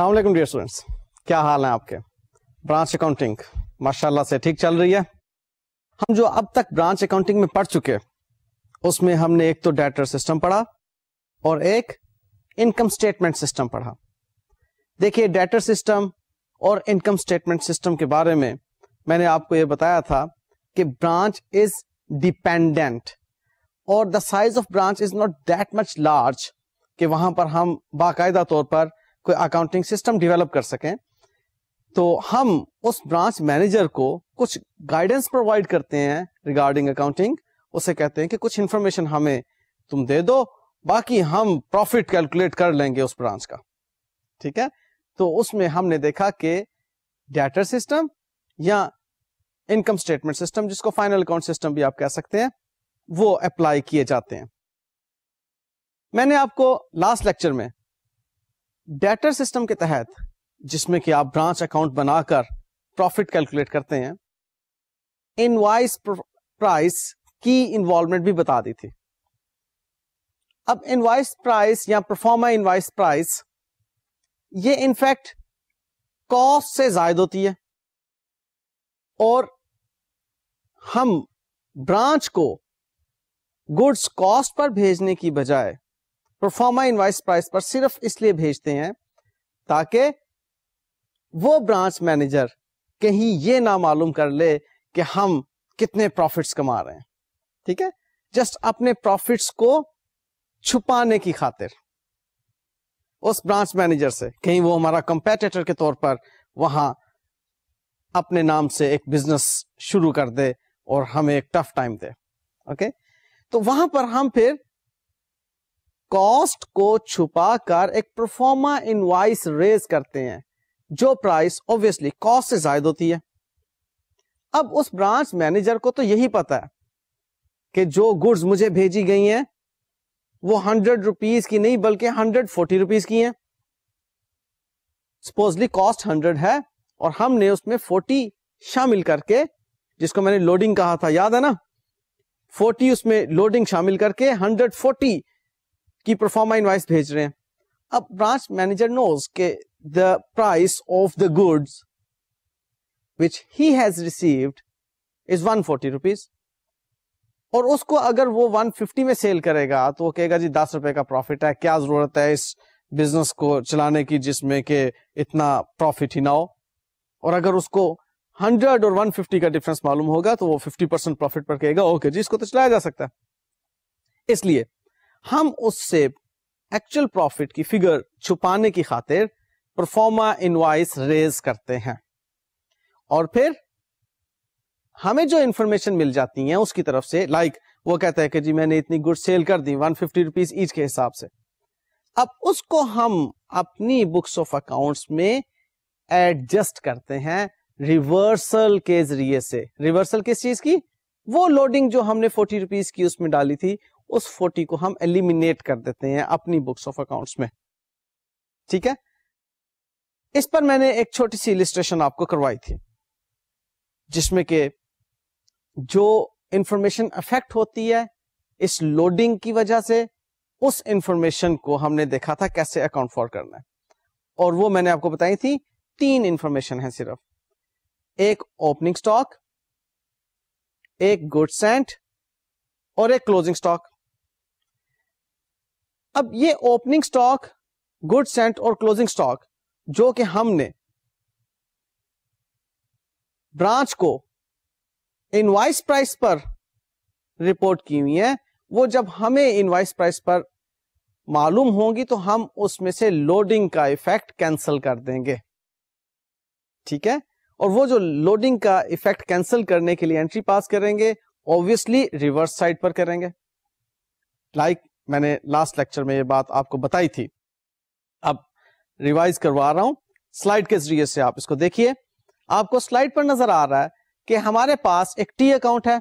Aslam dear students क्या हाल है आपके ब्रांच अकाउंटिंग माशाल्लाह से ठीक चल रही है हम जो अब तक ब्रांच अकाउंटिंग में पढ़ चुके उसमें हमने एक तो डेटर सिस्टम पढ़ा और एक इनकम स्टेटमेंट सिस्टम पढ़ा देखिए डेटर सिस्टम और इनकम स्टेटमेंट सिस्टम के बारे में मैंने आपको ये बताया था कि ब्रांच इज डिपेंडेंट और the size of branch is not that much large कि वहां पर हम बाकायदा तौर पर कोई अकाउंटिंग सिस्टम डेवलप कर सकें तो हम उस ब्रांच मैनेजर को कुछ गाइडेंस प्रोवाइड करते हैं रिगार्डिंग अकाउंटिंग उसे कहते हैं कि कुछ इन्फॉर्मेशन हमें तुम दे दो बाकी हम प्रॉफिट कैलकुलेट कर लेंगे उस ब्रांच का ठीक है तो उसमें हमने देखा कि डेटर सिस्टम या इनकम स्टेटमेंट सिस्टम जिसको फाइनल अकाउंट सिस्टम भी आप कह सकते हैं वो अप्लाई किए जाते हैं मैंने आपको लास्ट लेक्चर में डेटर सिस्टम के तहत जिसमें कि आप ब्रांच अकाउंट बनाकर प्रॉफिट कैलकुलेट करते हैं इनवाइस प्राइस की इन्वॉल्वमेंट भी बता दी थी अब इनवाइस प्राइस या परफॉर्मा इनवाइस प्राइस ये इनफैक्ट कॉस्ट से जायद होती है और हम ब्रांच को गुड्स कॉस्ट पर भेजने की बजाय परफॉर्मा इनवाइस प्राइस पर सिर्फ इसलिए भेजते हैं ताकि वो ब्रांच मैनेजर कहीं ये ना मालूम कर ले कि हम कितने प्रॉफिट्स कमा रहे हैं ठीक है जस्ट अपने प्रॉफिट्स को छुपाने की खातिर उस ब्रांच मैनेजर से कहीं वो हमारा कंपेटेटर के तौर पर वहां अपने नाम से एक बिजनेस शुरू कर दे और हमें एक टफ टाइम दे ओके तो वहां पर हम फिर कॉस्ट को छुपा कर एक परफॉर्मा इन इनवाइस रेज करते हैं जो प्राइस ऑब्वियसली कॉस्ट से जायद होती है अब उस ब्रांच मैनेजर को तो यही पता है कि जो गुड्स मुझे भेजी गई हैं वो हंड्रेड रुपीज की नहीं बल्कि हंड्रेड फोर्टी रुपीज की हैं सपोजली कॉस्ट हंड्रेड है और हमने उसमें फोर्टी शामिल करके जिसको मैंने लोडिंग कहा था याद है ना फोर्टी उसमें लोडिंग शामिल करके हंड्रेड फोर्टी कि परफॉर्मा इनवॉइस भेज रहे हैं अब ब्रांच मैनेजर नोज के the price of the goods which he has received is 140 forty rupees और उसको अगर वो 150 में सेल करेगा तो वो कहेगा जी दस रुपए का प्रॉफिट है क्या जरूरत है इस बिजनेस को चलाने की जिसमें के इतना प्रॉफिट ही ना हो और अगर उसको 100 और 150 का डिफरेंस मालूम होगा तो वो 50 परसेंट प्रॉफिट पर कहेगा ओके जी इसको तो चलाया जा सकता है इसलिए हम उससे एक्चुअल प्रॉफिट की फिगर छुपाने की खातिर परफॉर्मा इनवाइस रेज करते हैं और फिर हमें जो इंफॉर्मेशन मिल जाती है उसकी तरफ से लाइक like, वो कहता है कि जी मैंने इतनी गुड सेल कर दी वन फिफ्टी रुपीज ईच के हिसाब से अब उसको हम अपनी बुक्स ऑफ अकाउंट्स में एडजस्ट करते हैं रिवर्सल के जरिए से रिवर्सल किस चीज की वो लोडिंग जो हमने फोर्टी रुपीज की उसमें डाली थी उस फोर्टी को हम एलिमिनेट कर देते हैं अपनी बुक्स ऑफ अकाउंट्स में ठीक है इस पर मैंने एक छोटी सी इलिस्ट्रेशन आपको करवाई थी जिसमें के जो इंफॉर्मेशन अफेक्ट होती है इस लोडिंग की वजह से उस इंफॉर्मेशन को हमने देखा था कैसे अकाउंट फॉर करना है और वो मैंने आपको बताई थी तीन इंफॉर्मेशन है सिर्फ एक ओपनिंग स्टॉक एक गुड्स एंड और एक क्लोजिंग स्टॉक अब ये ओपनिंग स्टॉक गुड सेंट और क्लोजिंग स्टॉक जो कि हमने ब्रांच को इनवाइस प्राइस पर रिपोर्ट की हुई है वो जब हमें इनवाइस प्राइस पर मालूम होगी तो हम उसमें से लोडिंग का इफेक्ट कैंसिल कर देंगे ठीक है और वो जो लोडिंग का इफेक्ट कैंसिल करने के लिए एंट्री पास करेंगे ऑब्वियसली रिवर्स साइड पर करेंगे लाइक like, मैंने लास्ट लेक्चर में ये बात आपको बताई थी अब रिवाइज करवा रहा हूं स्लाइड के जरिए से आप इसको देखिए आपको स्लाइड पर नजर आ रहा है कि हमारे पास एक टी अकाउंट है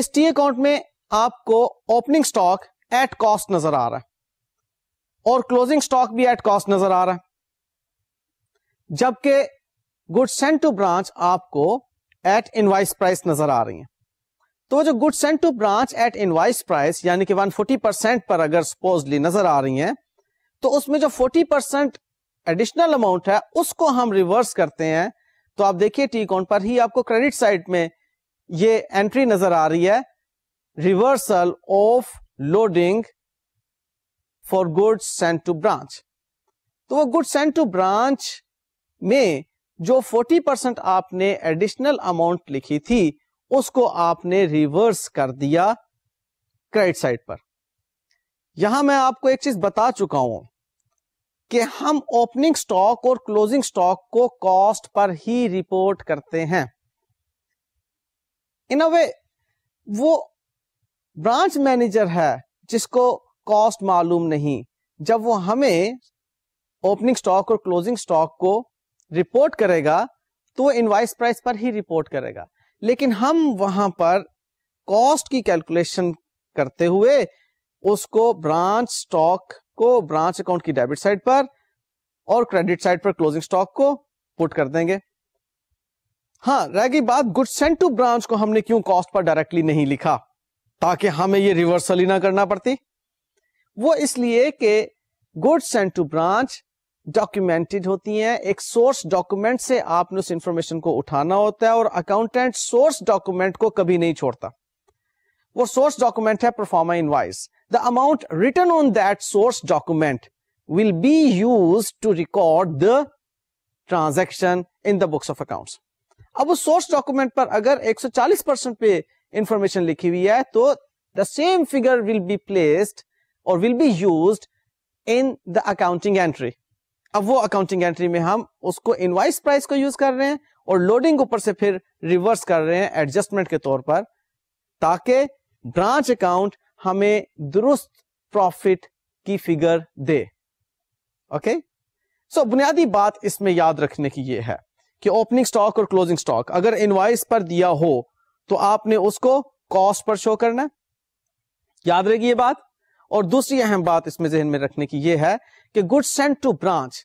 इस टी अकाउंट में आपको ओपनिंग स्टॉक एट कॉस्ट नजर आ रहा है और क्लोजिंग स्टॉक भी एट कॉस्ट नजर आ रहा है जबकि गुड सेंड टू ब्रांच आपको एट इनवाइस प्राइस नजर आ रही है तो जो good sent to branch at invoice price यानी कि 140 परसेंट पर अगर सपोजली नजर आ रही हैं तो उसमें जो 40 परसेंट एडिशनल अमाउंट है उसको हम रिवर्स करते हैं तो आप देखिए टी अकाउंट पर ही आपको क्रेडिट साइड में ये एंट्री नजर आ रही है reversal of loading for goods sent to branch तो वो गुड सेंट टू ब्रांच में जो 40 परसेंट आपने एडिशनल अमाउंट लिखी थी उसको आपने रिवर्स कर दिया क्रेडिट साइड पर यहां मैं आपको एक चीज बता चुका हूं कि हम ओपनिंग स्टॉक और क्लोजिंग स्टॉक को कॉस्ट पर ही रिपोर्ट करते हैं इन अ वे वो ब्रांच मैनेजर है जिसको कॉस्ट मालूम नहीं जब वो हमें ओपनिंग स्टॉक और क्लोजिंग स्टॉक को रिपोर्ट करेगा तो वो इनवाइस प्राइस पर ही रिपोर्ट करेगा लेकिन हम वहां पर कॉस्ट की कैलकुलेशन करते हुए उसको ब्रांच स्टॉक को ब्रांच अकाउंट की डेबिट साइड पर और क्रेडिट साइड पर क्लोजिंग स्टॉक को पुट कर देंगे हाँ रह गई बात गुड सेंट टू ब्रांच को हमने क्यों कॉस्ट पर डायरेक्टली नहीं लिखा ताकि हमें ये रिवर्सल ही ना करना पड़ती वो इसलिए कि good sent to branch documented होती हैं एक सोर्स डॉक्यूमेंट से आपने उस इंफॉर्मेशन को उठाना होता है और अकाउंटेंट सोर्स डॉक्यूमेंट को कभी नहीं छोड़ता वो सोर्स डॉक्यूमेंट है proforma invoice the amount written on that source document will be use to record the transaction in the books of accounts अब उस सोर्स डॉक्यूमेंट पर अगर 140 परसेंट पे इंफॉर्मेशन लिखी हुई है तो the same figure will be placed और will be used in the accounting entry अब वो अकाउंटिंग एंट्री में हम उसको इनवाइस प्राइस को यूज कर रहे हैं और लोडिंग ऊपर से फिर रिवर्स कर रहे हैं एडजस्टमेंट के तौर पर ताकि ब्रांच अकाउंट हमें दुरुस्त प्रॉफिट की फिगर दे ओके सो so, बुनियादी बात इसमें याद रखने की ये है कि ओपनिंग स्टॉक और क्लोजिंग स्टॉक अगर इनवाइस पर दिया हो तो आपने उसको कॉस्ट पर शो करना याद रहेगी ये बात और दूसरी अहम बात इसमें जहन में रखने की यह है कि गुड सेंड टू ब्रांच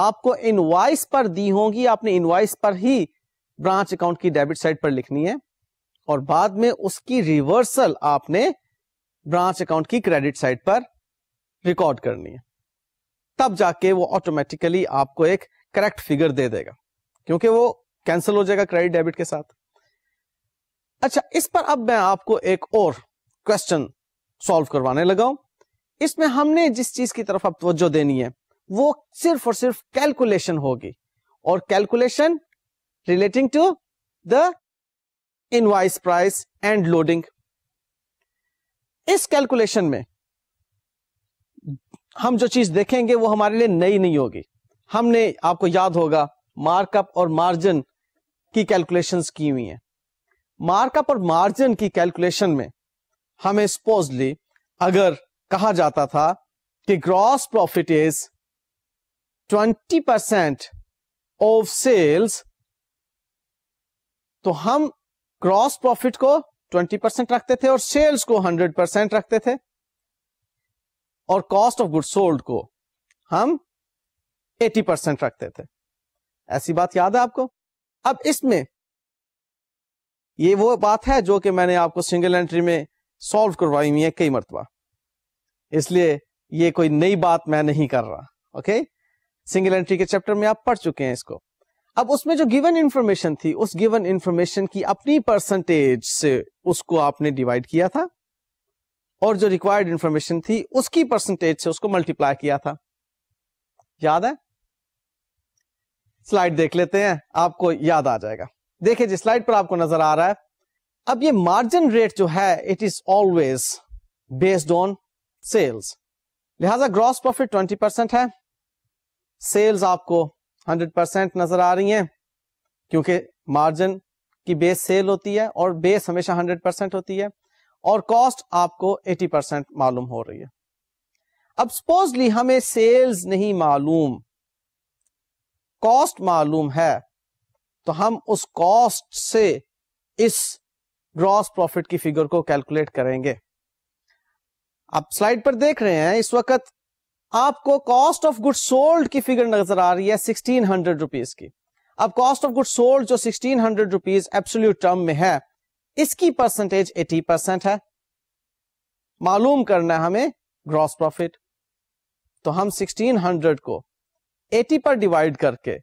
आपको इनवाइस पर दी होगी आपने इनवाइस पर ही ब्रांच अकाउंट की डेबिट साइड पर लिखनी है और बाद में उसकी रिवर्सल आपने ब्रांच अकाउंट की क्रेडिट साइड पर रिकॉर्ड करनी है तब जाके वो ऑटोमेटिकली आपको एक करेक्ट फिगर दे देगा क्योंकि वो कैंसिल हो जाएगा क्रेडिट डेबिट के साथ अच्छा इस पर अब मैं आपको एक और क्वेश्चन सॉल्व करवाने लगाऊं इसमें हमने जिस चीज की तरफ अब तवज्जो देनी है वो सिर्फ और सिर्फ कैलकुलेशन होगी और calculation relating to the invoice price and loading इस कैलकुलेशन में हम जो चीज देखेंगे वो हमारे लिए नई नहीं होगी हमने आपको याद होगा मार्कअप और मार्जिन की कैलकुलेशंस की हुई हैं मार्कअप और मार्जिन की कैलकुलेशन में हमें सपोजली अगर कहा जाता था कि gross profit is 20 percent of sales तो हम ग्रॉस प्रॉफिट को 20 परसेंट रखते थे और सेल्स को 100 परसेंट रखते थे और कॉस्ट ऑफ गुड सोल्ड को हम 80 परसेंट रखते थे ऐसी बात याद है आपको अब इसमें ये वो बात है जो कि मैंने आपको सिंगल एंट्री में सॉल्व करवाई हुई है कई मरतबा इसलिए ये कोई नई बात मैं नहीं कर रहा ओके सिंगल एंट्री के चैप्टर में आप पढ़ चुके हैं इसको अब उसमें जो गिवन इंफॉर्मेशन थी उस गिवन इंफॉर्मेशन की अपनी परसेंटेज से उसको आपने डिवाइड किया था और जो रिक्वायर्ड इंफॉर्मेशन थी उसकी परसेंटेज से उसको मल्टीप्लाई किया था याद है स्लाइड देख लेते हैं आपको याद आ जाएगा देखिए जी स्लाइड पर आपको नजर आ रहा है अब ये मार्जिन रेट जो है it is always based on sales लिहाजा ग्रॉस प्रॉफिट ट्वेंटी परसेंट है सेल्स आपको हंड्रेड परसेंट नजर आ रही है क्योंकि मार्जिन की बेस सेल होती है और बेस हमेशा हंड्रेड परसेंट होती है और कॉस्ट आपको एटी परसेंट मालूम हो रही है अब सपोजली हमें सेल्स नहीं मालूम कॉस्ट मालूम है तो हम उस कॉस्ट से इस ग्रॉस प्रॉफिट की फिगर को कैलकुलेट करेंगे आप स्लाइड पर देख रहे हैं इस वक्त आपको कॉस्ट ऑफ गुड सोल्ड की फिगर नजर आ रही है सिक्सटीन हंड्रेड रुपीज की अब कॉस्ट ऑफ गुड सोल्ड जो sixteen hundred rupees absolute term में है इसकी परसेंटेज एटी परसेंट है मालूम करना है हमें ग्रॉस प्रॉफिट तो हम सिक्सटीन हंड्रेड को एटी पर डिवाइड करके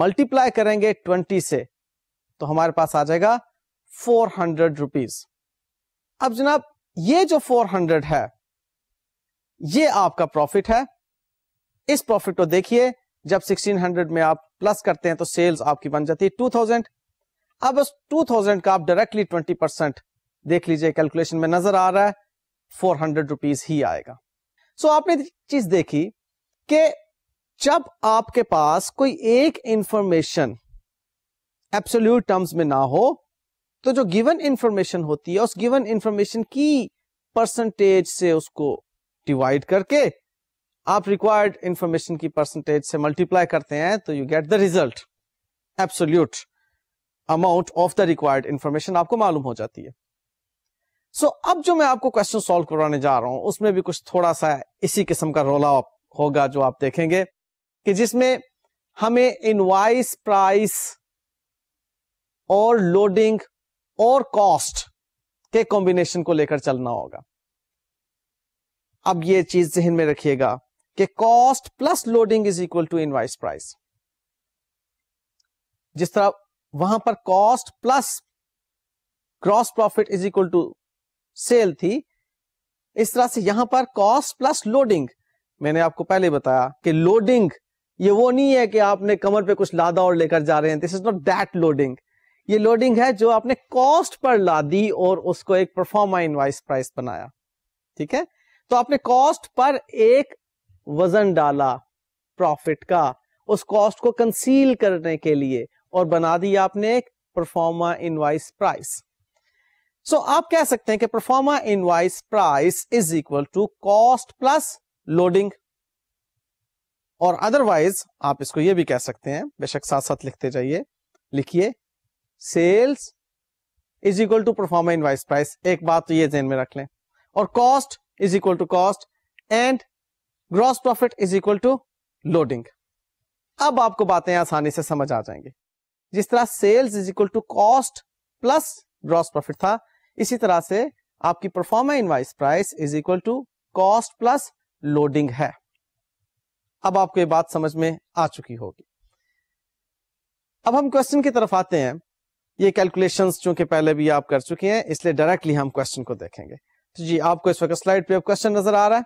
मल्टीप्लाई करेंगे ट्वेंटी से तो हमारे पास आ जाएगा फोर हंड्रेड रुपीज अब जनाब ये जो 400 है ये आपका प्रॉफिट है इस प्रॉफिट को देखिए जब 1600 में आप प्लस करते हैं तो सेल्स आपकी बन जाती है 2000 अब उस 2000 का आप डायरेक्टली 20 परसेंट देख लीजिए कैलकुलेशन में नजर आ रहा है फोर हंड्रेड रुपीज ही आएगा सो so, आपने चीज देखी कि जब आपके पास कोई एक इंफॉर्मेशन एब्सोल्यूट टर्म्स में ना हो तो जो गिवन इंफॉर्मेशन होती है उस गिवन इंफॉर्मेशन की परसेंटेज से उसको डिवाइड करके आप रिक्वायर्ड इंफॉर्मेशन की परसेंटेज से मल्टीप्लाई करते हैं तो you get the result absolute amount of the required information आपको मालूम हो जाती है सो so, अब जो मैं आपको क्वेश्चन सोल्व करवाने जा रहा हूं उसमें भी कुछ थोड़ा सा इसी किस्म का रोला होगा जो आप देखेंगे कि जिसमें हमें इनवाइस प्राइस और लोडिंग और कॉस्ट के कॉम्बिनेशन को लेकर चलना होगा अब ये चीज जहन में रखिएगा कि cost plus loading is equal to invoice price जिस तरह वहां पर cost plus gross profit is equal to sale थी इस तरह से यहां पर कॉस्ट प्लस लोडिंग मैंने आपको पहले बताया कि लोडिंग ये वो नहीं है कि आपने कमर पे कुछ लादा और लेकर जा रहे हैं this is not that loading ये लोडिंग है जो आपने कॉस्ट पर ला दी और उसको एक परफॉर्मा इनवाइस प्राइस बनाया ठीक है तो आपने कॉस्ट पर एक वजन डाला प्रॉफिट का उस कॉस्ट को कंसील करने के लिए और बना दिया आपने एक परफॉर्मा इनवाइस प्राइस सो आप कह सकते हैं कि proforma invoice price is equal to cost plus loading और अदरवाइज आप इसको यह भी कह सकते हैं बेशक साथ साथ लिखते जाइए लिखिए sales is equal to proforma invoice price एक बात तो ये जेन में रख लें और cost is equal to cost and gross profit is equal to loading अब आपको बातें आसानी से समझ आ जाएंगे जिस तरह sales is equal to cost plus gross profit था इसी तरह से आपकी proforma invoice price is equal to cost plus loading है अब आपको ये बात समझ में आ चुकी होगी अब हम क्वेश्चन की तरफ आते हैं ये कैलकुलेशंस चूंकि पहले भी आप कर चुके हैं इसलिए डायरेक्टली हम क्वेश्चन को देखेंगे तो जी आपको इस वक्त स्लाइड पे क्वेश्चन नजर आ रहा है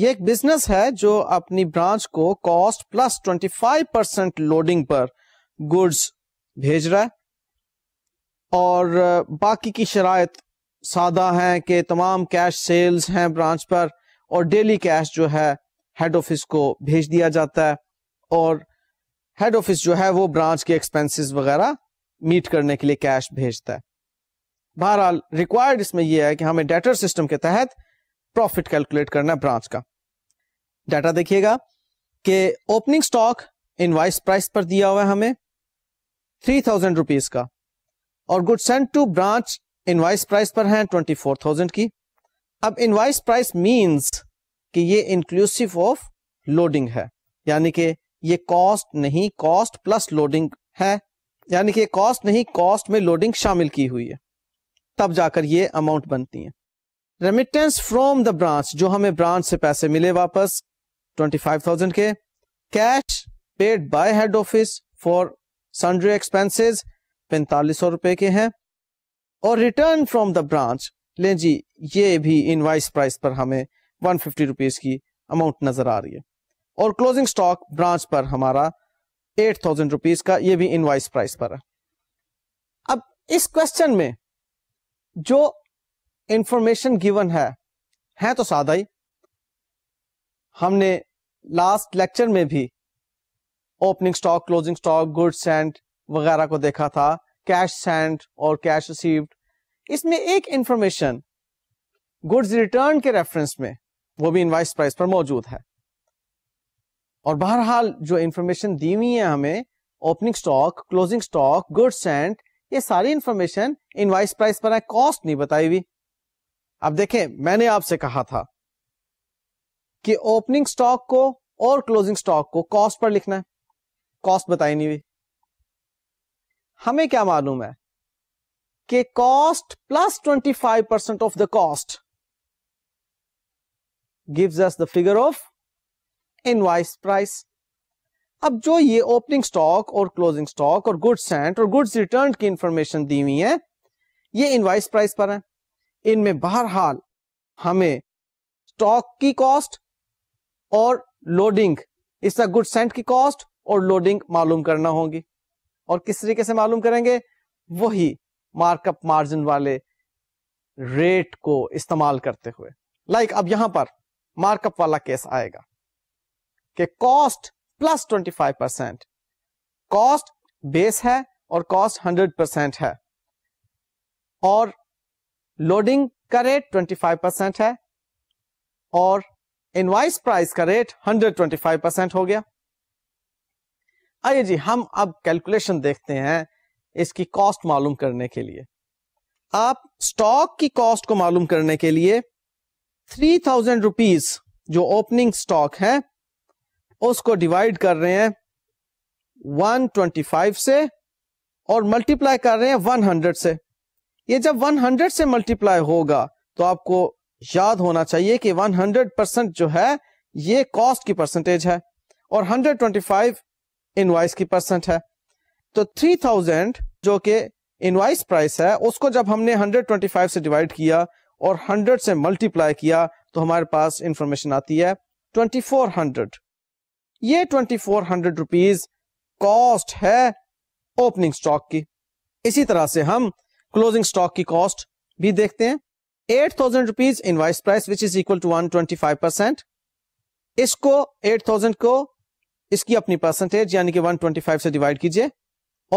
ये एक बिजनेस है जो अपनी ब्रांच को कॉस्ट प्लस 25 परसेंट लोडिंग पर गुड्स भेज रहा है और बाकी की शराय सादा है कि तमाम कैश सेल्स हैं ब्रांच पर और डेली कैश जो है हेड ऑफिस को भेज दिया जाता है और हेड ऑफिस जो है वो ब्रांच के एक्सपेंसेस वगैरह मीट करने के लिए कैश भेजता है बहरहाल रिक्वायर्ड इसमें यह है कि हमें डेटर सिस्टम के तहत प्रॉफिट कैलकुलेट करना है ब्रांच का डाटा देखिएगा कि ओपनिंग स्टॉक इनवाइस प्राइस पर दिया हुआ है हमें थ्री थाउजेंड रुपीज का और good send to branch invoice price पर है ट्वेंटी फोर थाउजेंड की अब इनवाइस प्राइस मीन्स कि ये इंक्लूसिव ऑफ लोडिंग है यानी कि ये कॉस्ट नहीं कॉस्ट प्लस लोडिंग है यानी कि कॉस्ट नहीं कॉस्ट में लोडिंग शामिल की हुई है तब जाकर ये अमाउंट बनती है रेमिटेंस फ्रॉम द ब्रांच जो हमें ब्रांच से पैसे मिले वापस 25,000 के cash paid by head office for sundry expenses पैंतालीस सौ रुपए के हैं और रिटर्न फ्रॉम द ब्रांच ले जी ये भी इनवाइस प्राइस पर हमें वन फिफ्टी रुपीज की अमाउंट नजर आ रही है और क्लोजिंग स्टॉक ब्रांच पर हमारा एट थाउजेंड रुपीज का ये भी इनवाइस प्राइस पर है अब इस क्वेश्चन में जो इंफॉर्मेशन गिवन है है तो सादा ही हमने लास्ट लेक्चर में भी opening stock closing stock good sent वगैरह को देखा था कैश सेंड और कैश रिसीव्ड इसमें एक इंफॉर्मेशन गुड्स रिटर्न के रेफरेंस में वो भी इनवाइस प्राइस पर मौजूद है और बहरहाल जो इन्फॉर्मेशन दी हुई है हमें opening stock closing stock good sent ये सारी इन्फॉर्मेशन इनवाइस प्राइस पर है कॉस्ट नहीं बताई हुई अब देखें मैंने आपसे कहा था कि ओपनिंग स्टॉक को और क्लोजिंग स्टॉक को कॉस्ट पर लिखना है कॉस्ट बताई नहीं हुई हमें क्या मालूम है कि cost plus twenty five percent of the cost gives us the figure of invoice price अब जो ये ओपनिंग स्टॉक और क्लोजिंग स्टॉक और गुड्स सेंट और गुड्स रिटर्न की इंफॉर्मेशन दी हुई है ये इनवाइस प्राइस पर है इनमें बहरहाल हमें स्टॉक की कॉस्ट और लोडिंग इसका गुड सेंट की कॉस्ट और लोडिंग मालूम करना होगी और किस तरीके से मालूम करेंगे वही मार्कअप मार्जिन वाले रेट को इस्तेमाल करते हुए लाइक like अब यहां पर मार्कअप वाला केस आएगा कि cost plus 25 percent cost base है और कॉस्ट 100 परसेंट है और लोडिंग का रेट 25 परसेंट है और इनवाइस प्राइस का रेट 125 परसेंट हो गया आइए जी हम अब कैलकुलेशन देखते हैं इसकी कॉस्ट मालूम करने के लिए आप स्टॉक की कॉस्ट को मालूम करने के लिए थ्री थाउजेंड रुपीज जो ओपनिंग स्टॉक है उसको डिवाइड कर रहे हैं 125 से और मल्टीप्लाई कर रहे हैं 100 से ये जब 100 से मल्टीप्लाई होगा तो आपको याद होना चाहिए कि 100 परसेंट जो है ये कॉस्ट की परसेंटेज है और 125 इनवाइस की परसेंट है तो 3000 जो कि इनवाइस प्राइस है उसको जब हमने 125 से डिवाइड किया और 100 से मल्टीप्लाई किया तो हमारे पास इंफॉर्मेशन आती है 2400 ये twenty four hundred rupees cost है ओपनिंग स्टॉक की इसी तरह से हम क्लोजिंग स्टॉक की कॉस्ट भी देखते हैं eight thousand rupees invoice price which is equal to one twenty five percent इसको एट थाउजेंड को इसकी अपनी परसेंटेज यानी कि वन ट्वेंटी फाइव से डिवाइड कीजिए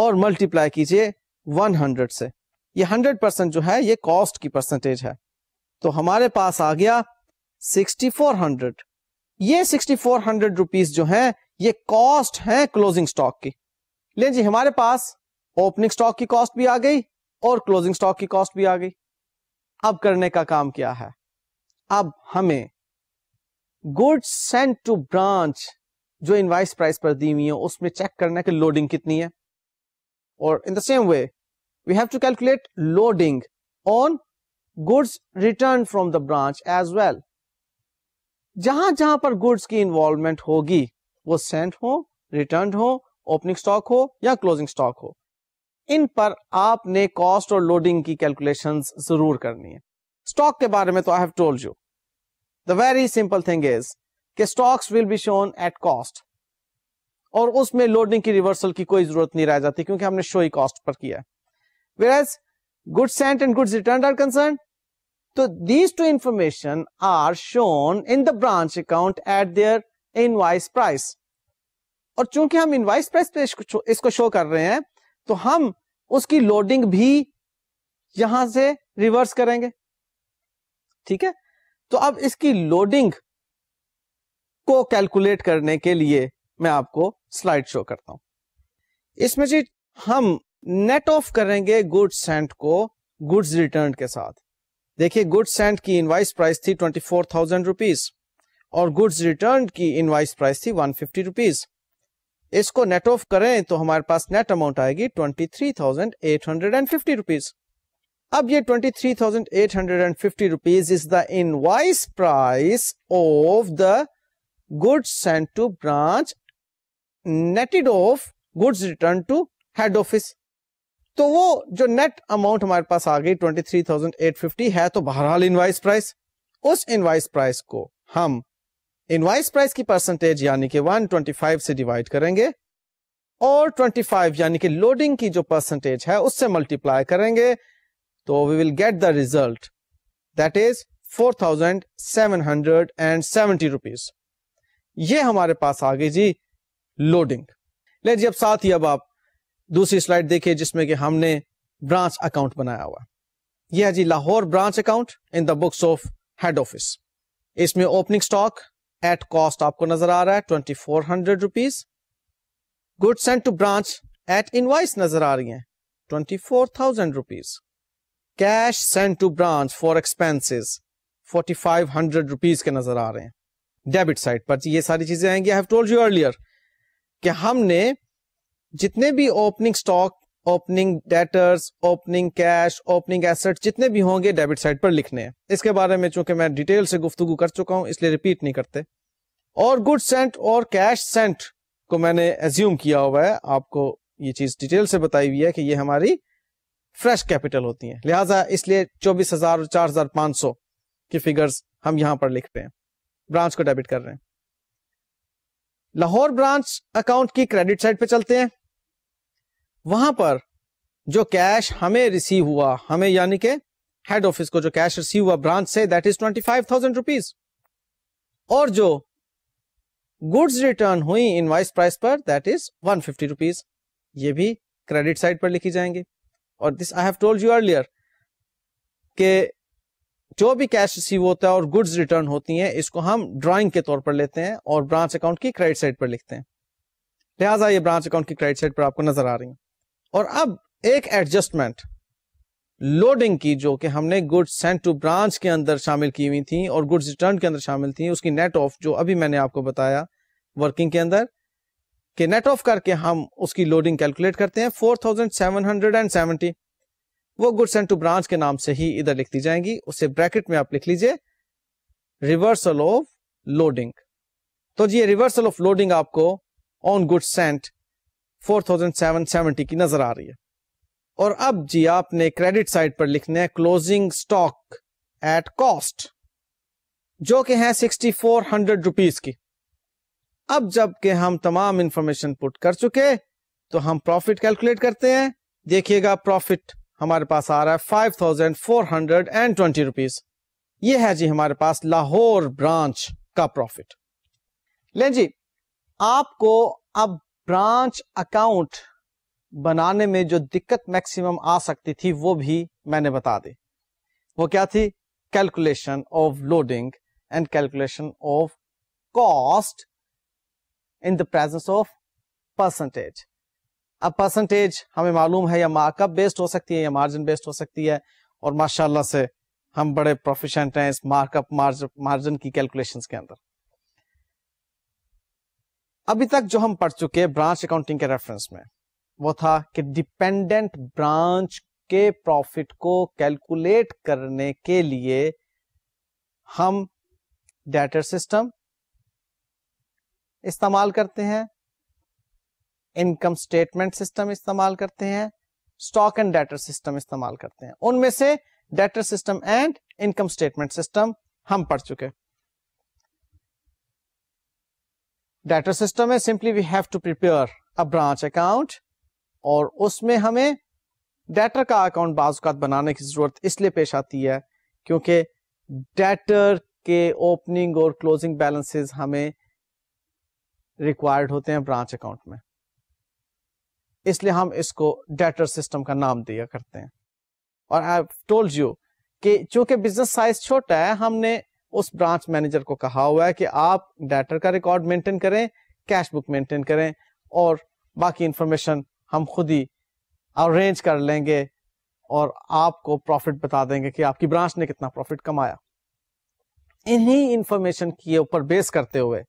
और मल्टीप्लाई कीजिए वन हंड्रेड से ये हंड्रेड परसेंट जो है ये कॉस्ट की परसेंटेज है तो हमारे पास आ गया सिक्सटी फोर हंड्रेड ये सिक्सटी फोर हंड्रेड रुपीज जो है ये कॉस्ट है क्लोजिंग स्टॉक की ले जी हमारे पास ओपनिंग स्टॉक की कॉस्ट भी आ गई और क्लोजिंग स्टॉक की कॉस्ट भी आ गई अब करने का काम क्या है अब हमें गुड्स सेंट टू ब्रांच जो इनवाइस प्राइस पर दी हुई है उसमें चेक करना है कि लोडिंग कितनी है और in the same way we have to calculate loading on goods return from the branch as well जहां जहां पर गुड्स की इन्वॉल्वमेंट होगी वो सेंट हो रिटर्न हो ओपनिंग स्टॉक हो या क्लोजिंग स्टॉक हो इन पर आपने कॉस्ट और लोडिंग की कैलकुलेशन जरूर करनी है स्टॉक के बारे में तो I have told you the very simple thing is के stocks will be shown at cost और उसमें लोडिंग की रिवर्सल की कोई जरूरत नहीं रह जाती क्योंकि हमने शो ही कॉस्ट पर किया है goods sent and goods return are concern these two information are shown in the branch account at at their invoice price. और चूंकि हम इनवाइस प्राइस पे इसको, इसको शो कर रहे हैं तो हम उसकी लोडिंग भी यहां से रिवर्स करेंगे ठीक है तो अब इसकी लोडिंग को कैलकुलेट करने के लिए मैं आपको स्लाइड शो करता हूं इसमें जी हम नेट ऑफ करेंगे गुड्स सेंट को गुड्स रिटर्न के साथ देखिए गुड्स सेंड की इनवाइस प्राइस थी ट्वेंटी फोर थाउजेंड रुपीज और गुड्स रिटर्न की इनवाइस प्राइस थी वन फिफ्टी रुपीज इसको नेट ऑफ करें तो हमारे पास नेट अमाउंट आएगी twenty three thousand eight hundred and fifty rupees अब ये twenty three thousand eight hundred and fifty rupees is the invoice price of the goods send to branch netted off goods return to head office तो वो जो net amount हमारे पास आ गई 23,850 है तो बहरहाल इनवाइस प्राइस उस इनवाइस प्राइस को हम इनवाइस प्राइस की परसेंटेज यानी कि 125 से डिवाइड करेंगे और 25 यानी कि लोडिंग की जो परसेंटेज है उससे मल्टीप्लाई करेंगे तो we will get the result that is 4,770 rupees ये हमारे पास आ गई जी लोडिंग ले जी अब साथ ही अब आप दूसरी स्लाइड देखिए जिसमें कि हमने ब्रांच अकाउंट बनाया हुआ यह है जी Lahore branch account in the books of head office इसमें ओपनिंग स्टॉक एट कॉस्ट आपको नजर आ रहा है twenty four hundred rupees good sent to branch at invoice नजर आ रही है twenty four thousand rupees cash sent to branch for expenses forty five hundred rupees के नजर आ रहे हैं डेबिट साइड पर ये सारी चीजें आएंगी I have told you earlier कि हमने जितने भी opening stock opening debtors opening cash opening asset जितने भी होंगे डेबिट साइड पर लिखने हैं इसके बारे में चूंकि मैं डिटेल से गुफ्तगु कर चुका हूं इसलिए रिपीट नहीं करते और गुड सेंट और कैश सेंट को मैंने एज्यूम किया हुआ है आपको ये चीज डिटेल से बताई हुई है कि ये हमारी फ्रेश कैपिटल होती है लिहाजा इसलिए चौबीस हजार और चार हजार पांच सौ की फिगर्स हम यहां पर लिखते हैं ब्रांच को डेबिट कर रहे हैं लाहौर ब्रांच अकाउंट की क्रेडिट साइड पर चलते हैं वहां पर जो कैश हमें रिसीव हुआ हमें यानी के हेड ऑफिस को जो कैश रिसीव हुआ ब्रांच से that is twenty five thousand rupees और जो गुड्स रिटर्न हुई इन वाइस प्राइस पर that is one fifty rupees ये भी क्रेडिट साइड पर लिखी जाएंगे और this I have told you earlier के जो भी कैश रिसीव होता है और गुड्स रिटर्न होती है इसको हम ड्राइंग के तौर पर लेते हैं और ब्रांच अकाउंट की क्रेडिट साइड पर लिखते हैं लिहाजा ये ब्रांच अकाउंट की क्रेडिट साइड पर आपको नजर आ रही है और अब एक एडजस्टमेंट लोडिंग की जो कि हमने गुड्स सेंट टू ब्रांच के अंदर शामिल की हुई थी और गुड्स रिटर्न के अंदर शामिल थी उसकी नेट ऑफ जो अभी मैंने आपको बताया वर्किंग के अंदर कि नेट ऑफ करके हम उसकी लोडिंग कैलकुलेट करते हैं four thousand seven hundred and 4770 वो गुड सेंट टू ब्रांच के नाम से ही इधर लिख दी जाएंगी उसे ब्रैकेट में आप लिख लीजिए रिवर्सल ऑफ लोडिंग तो जी रिवर्सल ऑफ लोडिंग आपको ऑन गुड सेंट 4770 की नजर आ रही है और अब जी आपने क्रेडिट साइड पर लिखना है क्लोजिंग स्टॉक एट कॉस्ट जो कि है 6400 रुपीस की अब जब के हम तमाम इंफॉर्मेशन पुट कर चुके तो हम प्रॉफिट कैलकुलेट करते हैं देखिएगा प्रॉफिट हमारे पास आ रहा है five thousand four hundred and twenty rupees ये है जी हमारे पास लाहौर ब्रांच का प्रॉफिट लें जी आपको अब ब्रांच अकाउंट बनाने में जो दिक्कत मैक्सिमम आ सकती थी वो भी मैंने बता दी वो क्या थी calculation of loading and calculation of cost in the presence of percentage अब परसेंटेज हमें मालूम है या मार्कअप बेस्ड हो सकती है या मार्जिन बेस्ड हो सकती है और माशाल्लाह से हम बड़े प्रोफिशेंट हैं इस मार्कअप मार्जिन की कैलकुलेशन के अंदर अभी तक जो हम पढ़ चुके हैं ब्रांच अकाउंटिंग के रेफरेंस में वो था कि डिपेंडेंट ब्रांच के प्रॉफिट को कैलकुलेट करने के लिए हम डेटर सिस्टम इस्तेमाल करते हैं इनकम स्टेटमेंट सिस्टम इस्तेमाल करते हैं स्टॉक एंड डेटर सिस्टम इस्तेमाल करते हैं उनमें से debtor system and income statement system हम पढ़ चुके हैं डाटा सिस्टम है simply we have to prepare a branch account और उसमें हमें डेटर का अकाउंट बाजुकात बनाने की जरूरत इसलिए पेश आती है क्योंकि डेटर के ओपनिंग और क्लोजिंग बैलेंसेस हमें रिक्वायर्ड होते हैं ब्रांच अकाउंट में इसलिए हम इसको डेटर सिस्टम का नाम दिया करते हैं और आई टोल्ड यू कि चूंकि बिजनेस साइज छोटा है हमने उस ब्रांच मैनेजर को कहा हुआ है कि आप डेटर का रिकॉर्ड मेंटेन करें कैश बुक मेंटेन करें और बाकी इंफॉर्मेशन हम खुद ही अरेंज कर लेंगे और आपको प्रॉफिट बता देंगे कि आपकी ब्रांच ने कितना प्रॉफिट कमाया इन्हीं इंफॉर्मेशन के ऊपर बेस करते हुए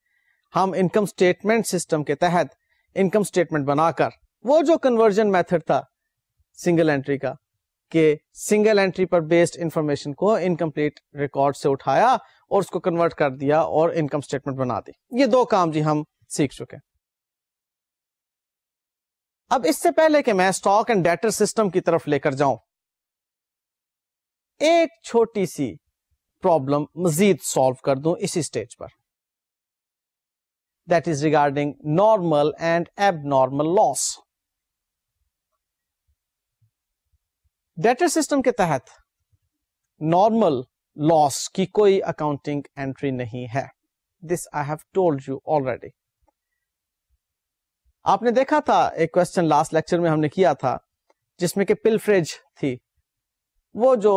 हम इनकम स्टेटमेंट सिस्टम के तहत इनकम स्टेटमेंट बनाकर वो जो कन्वर्जन मेथड था सिंगल एंट्री का के सिंगल एंट्री पर बेस्ड इंफॉर्मेशन को इनकम्प्लीट रिकॉर्ड से उठाया और उसको कन्वर्ट कर दिया और इनकम स्टेटमेंट बना दी ये दो काम जी हम सीख चुके हैं अब इससे पहले कि मैं स्टॉक एंड डेटर सिस्टम की तरफ लेकर जाऊं एक छोटी सी प्रॉब्लम मजीद सॉल्व कर दूं इसी स्टेज पर that is regarding normal and abnormal loss debtor system के तहत नॉर्मल लॉस की कोई अकाउंटिंग एंट्री नहीं है this I have told you already आपने देखा था एक क्वेश्चन लास्ट लेक्चर में हमने किया था जिसमें कि पिलफ्रेज थी वो जो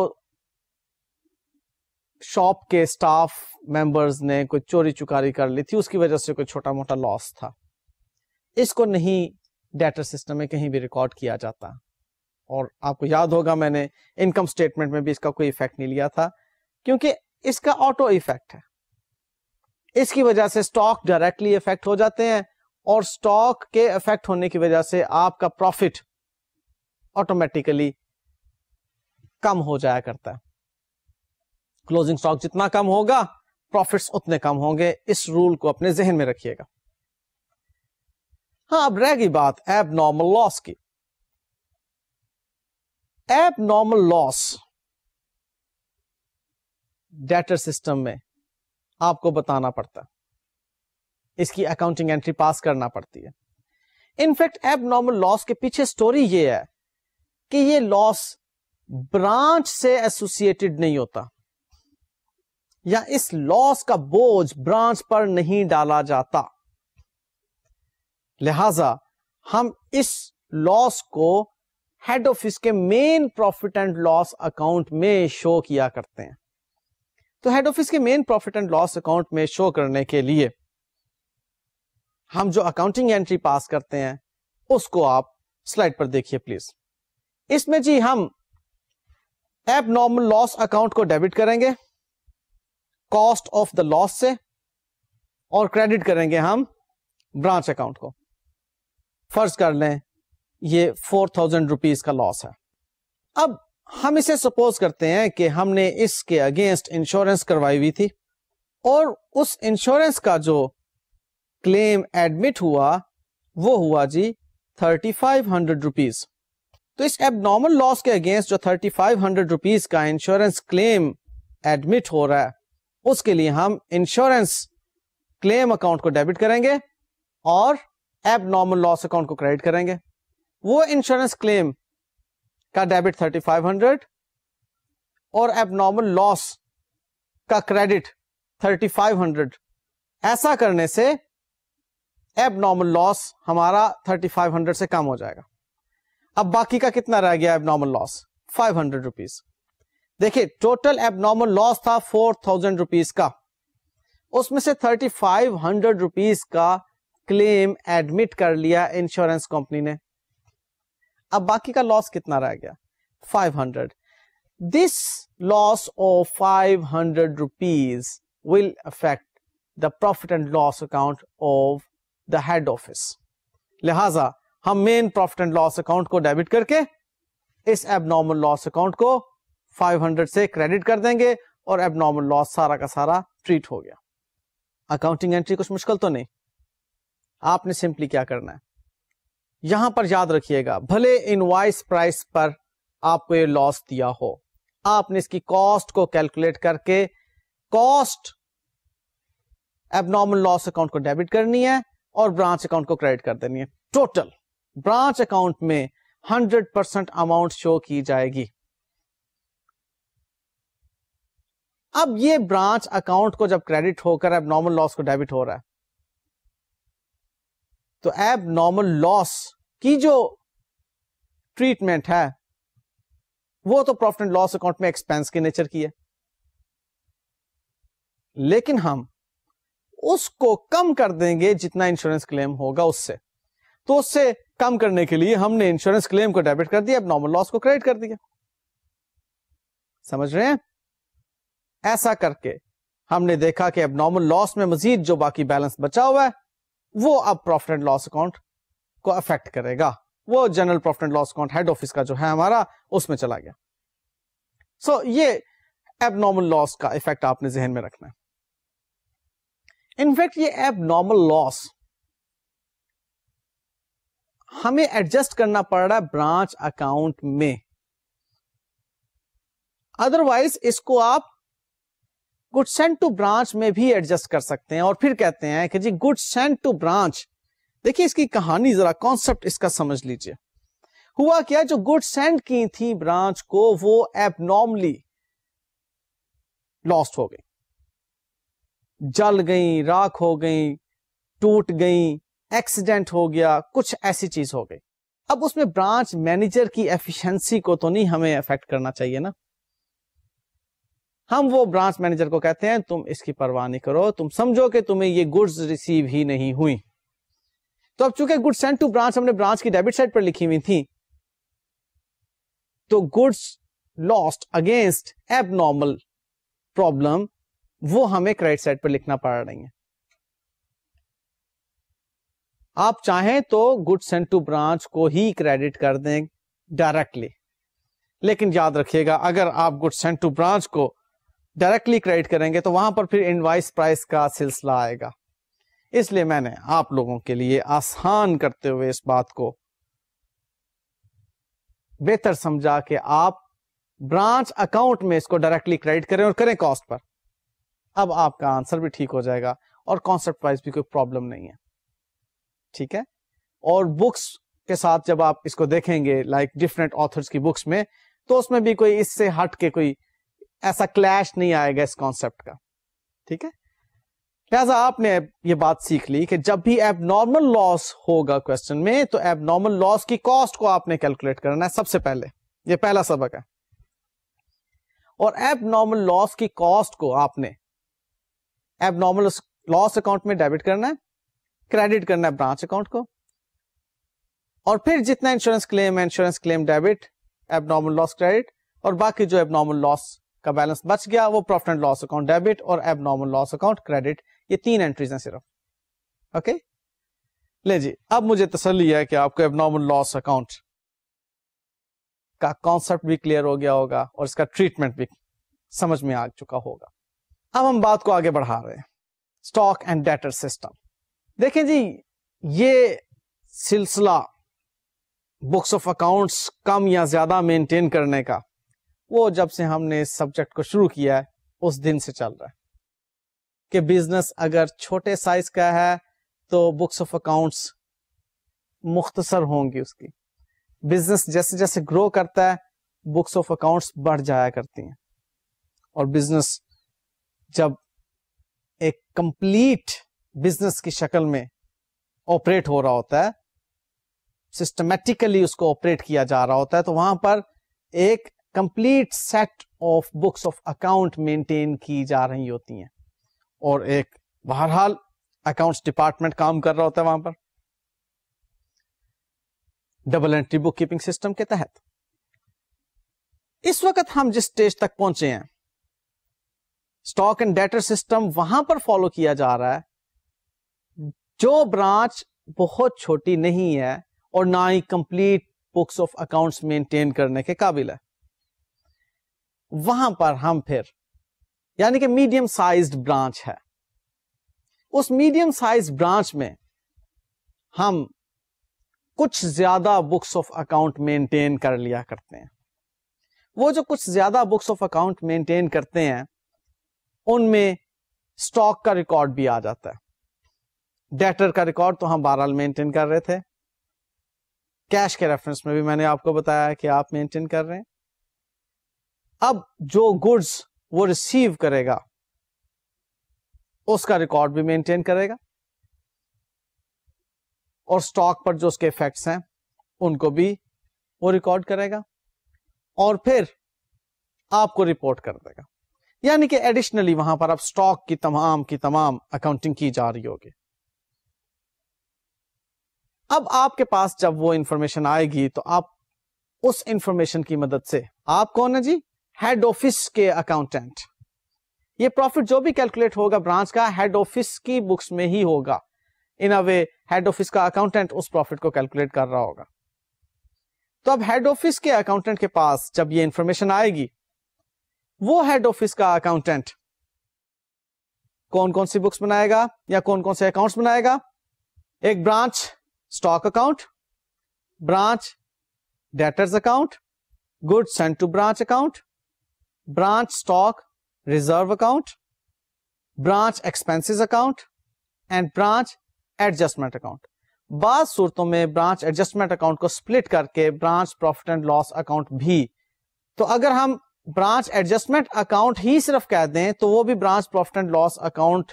शॉप के स्टाफ मेंबर्स ने कोई चोरी चुकारी कर ली थी उसकी वजह से कोई छोटा मोटा लॉस था इसको नहीं डेटर सिस्टम में कहीं भी रिकॉर्ड किया जाता और आपको याद होगा मैंने इनकम स्टेटमेंट में भी इसका कोई इफेक्ट नहीं लिया था क्योंकि इसका ऑटो इफेक्ट है इसकी वजह से स्टॉक डायरेक्टली इफेक्ट हो जाते हैं और स्टॉक के इफेक्ट होने की वजह से आपका प्रॉफिट ऑटोमेटिकली कम हो जाया करता है क्लोजिंग स्टॉक जितना कम होगा प्रॉफिट्स उतने कम होंगे इस रूल को अपने जहन में रखिएगा हाँ अब रह गई बात एब नॉर्मल लॉस की नॉर्मल लॉस डेटर सिस्टम में आपको बताना पड़ता इसकी अकाउंटिंग एंट्री पास करना पड़ती है इनफैक्ट नॉर्मल लॉस के पीछे स्टोरी ये है कि ये लॉस ब्रांच से एसोसिएटेड नहीं होता या इस लॉस का बोझ ब्रांच पर नहीं डाला जाता लिहाजा हम इस लॉस को हेड ऑफिस के main profit and loss account में शो किया करते हैं तो हेड ऑफिस के main profit and loss account में शो करने के लिए हम जो अकाउंटिंग एंट्री पास करते हैं उसको आप स्लाइड पर देखिए प्लीज इसमें जी हम एब नॉर्मल लॉस अकाउंट को डेबिट करेंगे कॉस्ट ऑफ द लॉस से और क्रेडिट करेंगे हम ब्रांच अकाउंट को फर्ज कर लें ये फोर थाउजेंड रुपीज का लॉस है अब हम इसे सपोज करते हैं कि हमने इसके अगेंस्ट इंश्योरेंस करवाई हुई थी और उस इंश्योरेंस का जो क्लेम एडमिट हुआ वो हुआ जी थर्टी फाइव हंड्रेड रुपीज तो इस एबनॉर्मल लॉस के अगेंस्ट जो थर्टी फाइव हंड्रेड रुपीज का इंश्योरेंस क्लेम एडमिट हो रहा है उसके लिए हम इंश्योरेंस क्लेम अकाउंट को डेबिट करेंगे और एबनॉर्मल लॉस अकाउंट को क्रेडिट करेंगे वो इंश्योरेंस क्लेम का डेबिट 3500 और एबनॉर्मल लॉस का क्रेडिट 3500 ऐसा करने से एबनॉर्मल लॉस हमारा 3500 से कम हो जाएगा अब बाकी का कितना रह गया abnormal loss five hundred rupees देखिए टोटल एबनॉर्मल लॉस था फोर थाउजेंड रुपीज का उसमें से थर्टी फाइव हंड्रेड रुपीज का क्लेम एडमिट कर लिया इंश्योरेंस कंपनी ने अब बाकी का लॉस कितना रह गया 500 this loss of five hundred rupees will affect the profit and loss account of the head office लिहाजा हम main profit and loss account को डेबिट करके इस एबनॉर्मल लॉस अकाउंट को 500 से क्रेडिट कर देंगे और एबनॉर्मल लॉस सारा का सारा ट्रीट हो गया अकाउंटिंग एंट्री कुछ मुश्किल तो नहीं आपने सिंपली क्या करना है यहां पर याद रखिएगा भले इनवाइस प्राइस पर आपको ये लॉस दिया हो आपने इसकी कॉस्ट को कैलकुलेट करके कॉस्ट एबनॉर्मल लॉस अकाउंट को डेबिट करनी है और ब्रांच अकाउंट को क्रेडिट कर देनी है टोटल ब्रांच अकाउंट में 100 परसेंट अमाउंट शो की जाएगी अब ये ब्रांच अकाउंट को जब क्रेडिट होकर एबनॉर्मल लॉस को डेबिट हो रहा है तो एब नॉर्मल लॉस की जो ट्रीटमेंट है वो तो प्रॉफिट एंड लॉस अकाउंट में एक्सपेंस के नेचर की है लेकिन हम उसको कम कर देंगे जितना इंश्योरेंस क्लेम होगा उससे तो उससे कम करने के लिए हमने इंश्योरेंस क्लेम को डेबिट कर दिया अब नॉर्मल लॉस को क्रेडिट कर दिया समझ रहे हैं ऐसा करके हमने देखा कि अब नॉर्मल लॉस में मजीद जो बाकी बैलेंस बचा हुआ है वो अब प्रॉफिट एंड लॉस अकाउंट को अफेक्ट करेगा वो general profit and loss account head office का जो है हमारा उसमें चला गया सो so, ये एबनॉर्मल लॉस का इफेक्ट आपने जहन में रखना है इनफैक्ट ये एबनॉर्मल लॉस हमें एडजस्ट करना पड़ रहा है ब्रांच अकाउंट में अदरवाइज इसको आप गुड्स सेंट टू ब्रांच में भी एडजस्ट कर सकते हैं और फिर कहते हैं कि जी गुड्स सेंड टू ब्रांच देखिए इसकी कहानी जरा कॉन्सेप्ट इसका समझ लीजिए हुआ क्या जो गुड सेंड की थी ब्रांच को वो एबनॉर्मली लॉस्ट हो गई जल गई राख हो गई टूट गई एक्सीडेंट हो गया कुछ ऐसी चीज हो गई अब उसमें ब्रांच मैनेजर की एफिशिएंसी को तो नहीं हमें अफेक्ट करना चाहिए ना हम वो ब्रांच मैनेजर को कहते हैं तुम इसकी परवाह नहीं करो तुम समझो कि तुम्हें ये गुड्स रिसीव ही नहीं हुई तो अब चूंकि गुड्स सेंड टू ब्रांच हमने ब्रांच की डेबिट साइड पर लिखी हुई थी तो goods lost against abnormal problem वो हमें क्रेडिट साइड पर लिखना पड़ रही है आप चाहें तो गुड सेंड टू ब्रांच को ही क्रेडिट कर दें डायरेक्टली लेकिन याद रखिएगा अगर आप गुड सेंड टू ब्रांच को डायरेक्टली क्रेडिट करेंगे तो वहां पर फिर इनवाइस प्राइस का सिलसिला आएगा इसलिए मैंने आप लोगों के लिए आसान करते हुए इस बात को बेहतर समझा कि आप ब्रांच अकाउंट में इसको डायरेक्टली क्रेडिट करें और करें कॉस्ट पर अब आपका आंसर भी ठीक हो जाएगा और कॉन्सेप्ट प्राइस भी कोई प्रॉब्लम नहीं है ठीक है और बुक्स के साथ जब आप इसको देखेंगे लाइक डिफरेंट ऑथर्स की बुक्स में तो उसमें भी कोई इससे हट के कोई ऐसा क्लैश नहीं आएगा इस कॉन्सेप्ट का ठीक है लिहाजा आपने ये बात सीख ली कि जब भी एबनॉर्मल लॉस होगा क्वेश्चन में तो एबनॉर्मल लॉस की कॉस्ट को आपने कैलकुलेट करना है सबसे पहले ये पहला सबक है और एबनॉर्मल लॉस की कॉस्ट को आपने एबनॉर्मल लॉस अकाउंट में डेबिट करना है क्रेडिट करना है ब्रांच अकाउंट को और फिर जितना इंश्योरेंस क्लेम है insurance claim debit abnormal loss credit और बाकी जो एबनॉर्मल लॉस का बैलेंस बच गया वो profit and loss account debit और एबनॉर्मल लॉस अकाउंट क्रेडिट ये तीन एंट्रीज हैं सिर्फ ओके ले जी अब मुझे तसली है कि आपको एबनॉर्मल लॉस अकाउंट का कॉन्सेप्ट भी क्लियर हो गया होगा और इसका ट्रीटमेंट भी समझ में आ चुका होगा अब हम बात को आगे बढ़ा रहे हैं स्टॉक एंड डेटर सिस्टम देखें जी ये सिलसिला बुक्स ऑफ अकाउंट्स कम या ज्यादा मेंटेन करने का वो जब से हमने इस सब्जेक्ट को शुरू किया है उस दिन से चल रहा है कि बिजनेस अगर छोटे साइज का है तो बुक्स ऑफ अकाउंट्स मुख्तसर होंगी उसकी बिजनेस जैसे जैसे ग्रो करता है बुक्स ऑफ अकाउंट्स बढ़ जाया करती हैं और बिजनेस जब एक कंप्लीट बिजनेस की शक्ल में ऑपरेट हो रहा होता है सिस्टमेटिकली उसको ऑपरेट किया जा रहा होता है तो वहां पर एक complete set of books of account maintain की जा रही होती हैं और एक बहरहाल अकाउंट्स डिपार्टमेंट काम कर रहा होता है वहां पर double entry book keeping system के तहत इस वक्त हम जिस स्टेज तक पहुंचे हैं स्टॉक एंड डेटर सिस्टम वहां पर फॉलो किया जा रहा है जो ब्रांच बहुत छोटी नहीं है और ना ही complete books of accounts maintain करने के काबिल है वहां पर हम फिर यानी कि मीडियम साइज ब्रांच है उस मीडियम साइज ब्रांच में हम कुछ ज्यादा बुक्स ऑफ अकाउंट मेंटेन कर लिया करते हैं वो जो कुछ ज्यादा बुक्स ऑफ अकाउंट मेंटेन करते हैं उनमें स्टॉक का रिकॉर्ड भी आ जाता है डेटर का रिकॉर्ड तो हम बहरहाल मेंटेन कर रहे थे कैश के रेफरेंस में भी मैंने आपको बताया कि आप मेंटेन कर रहे हैं अब जो गुड्स वो रिसीव करेगा उसका रिकॉर्ड भी मेंटेन करेगा और स्टॉक पर जो उसके इफेक्ट्स हैं उनको भी वो रिकॉर्ड करेगा और फिर आपको रिपोर्ट कर देगा यानी कि एडिशनली वहां पर अब स्टॉक की तमाम की तमाम अकाउंटिंग की जा रही होगी अब आपके पास जब वो इंफॉर्मेशन आएगी तो आप उस इंफॉर्मेशन की मदद से आप कौन है जी हेड ऑफिस के अकाउंटेंट ये प्रॉफिट जो भी कैलकुलेट होगा ब्रांच का हेड ऑफिस की बुक्स में ही होगा in a way head office का अकाउंटेंट उस प्रॉफिट को कैलकुलेट कर रहा होगा तो अब हेड ऑफिस के अकाउंटेंट के पास जब ये इंफॉर्मेशन आएगी वो हेड ऑफिस का अकाउंटेंट कौन कौन सी बुक्स बनाएगा या कौन कौन से अकाउंट बनाएगा एक branch stock account branch debtors account goods sent to branch account branch stock reserve account branch expenses account and branch adjustment account बाद सूरतों में ब्रांच एडजस्टमेंट अकाउंट को स्प्लिट करके branch profit and loss account भी तो अगर हम branch adjustment account ही सिर्फ कह दें तो वो भी branch profit and loss account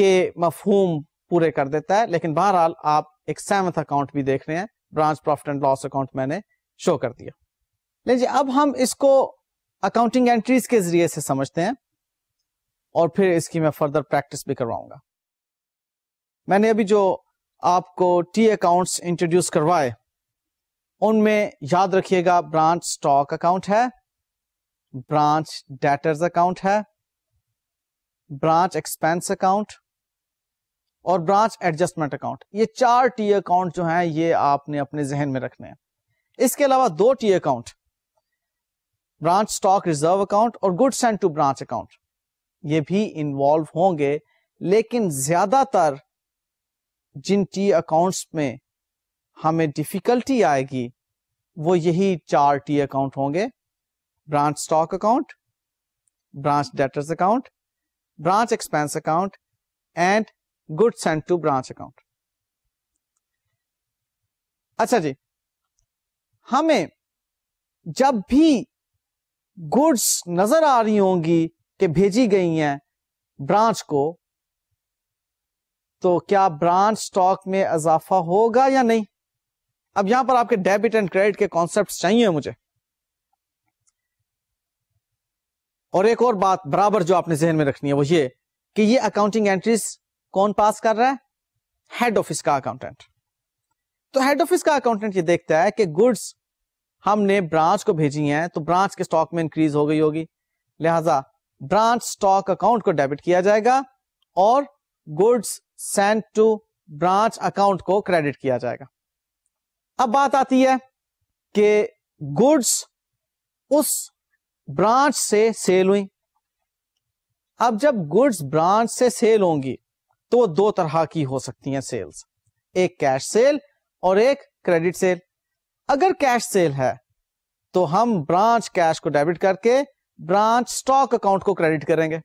के मफहूम पूरे कर देता है लेकिन बहरहाल आप एक सेवंथ अकाउंट भी देख रहे हैं branch profit and loss account मैंने शो कर दिया लीजिए अब हम इसको अकाउंटिंग एंट्रीज के जरिए से समझते हैं और फिर इसकी मैं फर्दर प्रैक्टिस भी करवाऊंगा मैंने अभी जो आपको टी अकाउंट इंट्रोड्यूस करवाए उनमें याद रखिएगा ब्रांच स्टॉक अकाउंट है ब्रांच डेटर्स अकाउंट है ब्रांच एक्सपेंस अकाउंट और ब्रांच एडजस्टमेंट अकाउंट ये चार टी अकाउंट जो हैं ये आपने अपने जहन में रखने हैं इसके अलावा दो T account branch stock reserve account और good send to branch account ये भी इन्वॉल्व होंगे लेकिन ज्यादातर जिन टी अकाउंट्स में हमें डिफिकल्टी आएगी वो यही चार टी अकाउंट होंगे branch stock account branch debtors account branch expense account and good send to branch account अच्छा जी हमें जब भी गुड्स नजर आ रही होंगी कि भेजी गई हैं ब्रांच को तो क्या ब्रांच स्टॉक में इजाफा होगा या नहीं अब यहां पर आपके डेबिट एंड क्रेडिट के कॉन्सेप्ट चाहिए मुझे और एक और बात बराबर जो आपने जहन में रखनी है वो ये कि ये अकाउंटिंग एंट्रीज कौन पास कर रहा है हेड ऑफिस का अकाउंटेंट तो हेड ऑफिस का अकाउंटेंट ये देखता है कि गुड्स हमने ब्रांच को भेजी है तो ब्रांच के स्टॉक में इंक्रीज हो गई होगी लिहाजा ब्रांच स्टॉक अकाउंट को डेबिट किया जाएगा और goods send to branch account को क्रेडिट किया जाएगा अब बात आती है कि गुड्स उस ब्रांच से सेल हुई अब जब गुड्स ब्रांच से सेल होंगी तो वो दो तरह की हो सकती हैं सेल्स एक कैश सेल और एक क्रेडिट सेल अगर कैश सेल है तो हम ब्रांच कैश को डेबिट करके ब्रांच स्टॉक अकाउंट को क्रेडिट करेंगे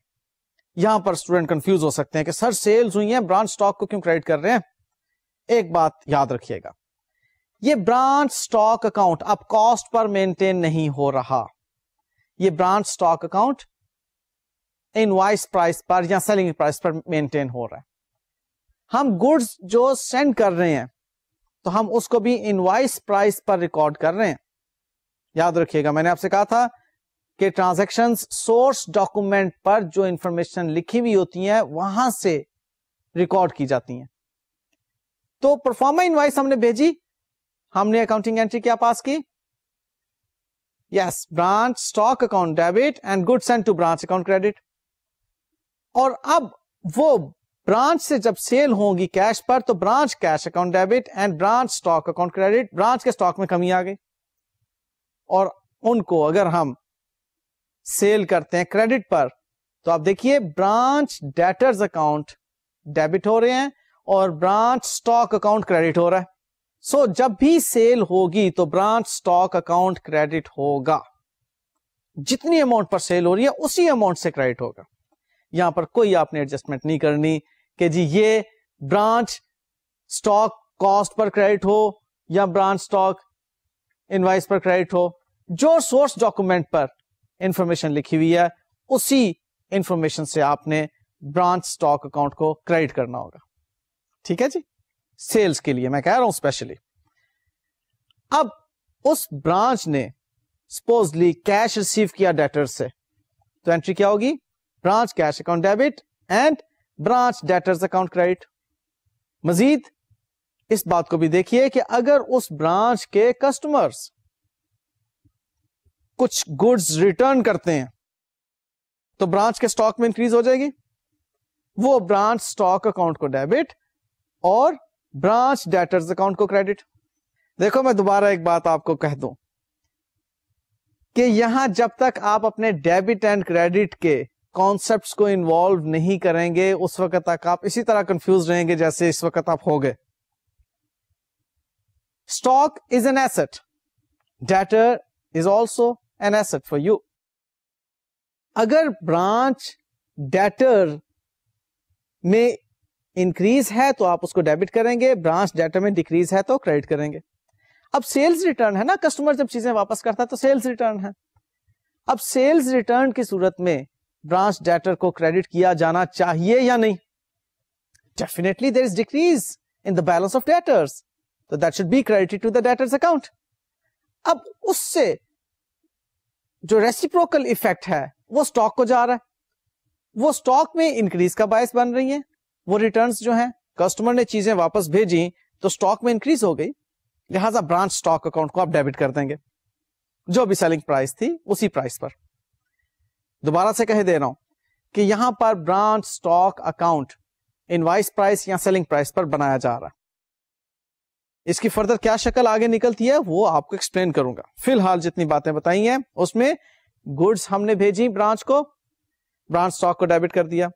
यहां पर स्टूडेंट कंफ्यूज हो सकते हैं कि सर सेल्स हुई है ब्रांच स्टॉक को क्यों क्रेडिट कर रहे हैं एक बात याद रखिएगा ये ब्रांच स्टॉक अकाउंट अब कॉस्ट पर मेंटेन नहीं हो रहा ये branch stock account invoice price पर या सेलिंग प्राइस पर मेंटेन हो रहा है हम गुड्स जो सेंड कर रहे हैं तो हम उसको भी इनवाइस प्राइस पर रिकॉर्ड कर रहे हैं याद रखिएगा मैंने आपसे कहा था कि ट्रांजेक्शन सोर्स डॉक्यूमेंट पर जो इंफॉर्मेशन लिखी हुई होती है वहां से रिकॉर्ड की जाती है तो परफॉर्मा इनवाइस हमने भेजी हमने अकाउंटिंग एंट्री क्या पास की yes branch stock account debit and goods and to branch account credit और अब वो ब्रांच से जब सेल होगी कैश पर तो branch cash account debit and branch stock account credit branch के स्टॉक में कमी आ गई और उनको अगर हम सेल करते हैं क्रेडिट पर तो आप देखिए ब्रांच डेटर्स अकाउंट डेबिट हो रहे हैं और ब्रांच स्टॉक अकाउंट क्रेडिट हो रहा है सो so, जब भी सेल होगी तो ब्रांच स्टॉक अकाउंट क्रेडिट होगा जितनी अमाउंट पर सेल हो रही है उसी अमाउंट से क्रेडिट होगा यहां पर कोई आपने एडजस्टमेंट नहीं करनी कि जी ये ब्रांच स्टॉक कॉस्ट पर क्रेडिट हो या ब्रांच स्टॉक इनवाइस पर क्रेडिट हो जो सोर्स डॉक्यूमेंट पर इंफॉर्मेशन लिखी हुई है उसी इंफॉर्मेशन से आपने ब्रांच स्टॉक अकाउंट को क्रेडिट करना होगा ठीक है जी सेल्स के लिए मैं कह रहा हूं स्पेशली अब उस ब्रांच ने सपोजली कैश रिसीव किया डेटर से तो एंट्री क्या होगी branch cash account debit and branch debtors account credit मजीद इस बात को भी देखिए कि अगर उस ब्रांच के कस्टमर्स कुछ गुड्स रिटर्न करते हैं तो ब्रांच के स्टॉक में इंक्रीज हो जाएगी वो ब्रांच स्टॉक अकाउंट को डेबिट और ब्रांच डेटर्स अकाउंट को क्रेडिट देखो मैं दोबारा एक बात आपको कह दूं कि यहां जब तक आप अपने डेबिट एंड क्रेडिट के कॉन्सेप्ट्स को इन्वॉल्व नहीं करेंगे उस वक्त तक आप इसी तरह कंफ्यूज रहेंगे जैसे इस वक्त आप हो गए stock is an asset debtor is also an asset for you अगर ब्रांच डेटर में इंक्रीज है तो आप उसको डेबिट करेंगे ब्रांच डेटर में डिक्रीज है तो क्रेडिट करेंगे अब सेल्स रिटर्न है ना कस्टमर जब चीजें वापस करता है तो सेल्स रिटर्न है अब सेल्स रिटर्न की सूरत में ब्रांच डेटर को क्रेडिट किया जाना चाहिए या नहीं definitely there is decrease in the balance of debtors तो that should be credited to the debtors account अब उससे जो रेसिप्रोकल इफेक्ट है वो स्टॉक को जा रहा है वो स्टॉक में इंक्रीज का बायस बन रही है वो रिटर्न जो है कस्टमर ने चीजें वापस भेजी तो स्टॉक में इंक्रीज हो गई लिहाजा ब्रांच स्टॉक अकाउंट को आप डेबिट कर देंगे जो भी सेलिंग प्राइस थी उसी प्राइस पर दोबारा से कह दे रहा हूं कि यहां पर branch stock account invoice price या सेलिंग प्राइस पर बनाया जा रहा है इसकी फर्दर क्या शक्ल आगे निकलती है वो आपको एक्सप्लेन करूंगा फिलहाल जितनी बातें बताई हैं उसमें गुड्स हमने भेजी ब्रांच को ब्रांच स्टॉक को डेबिट कर दिया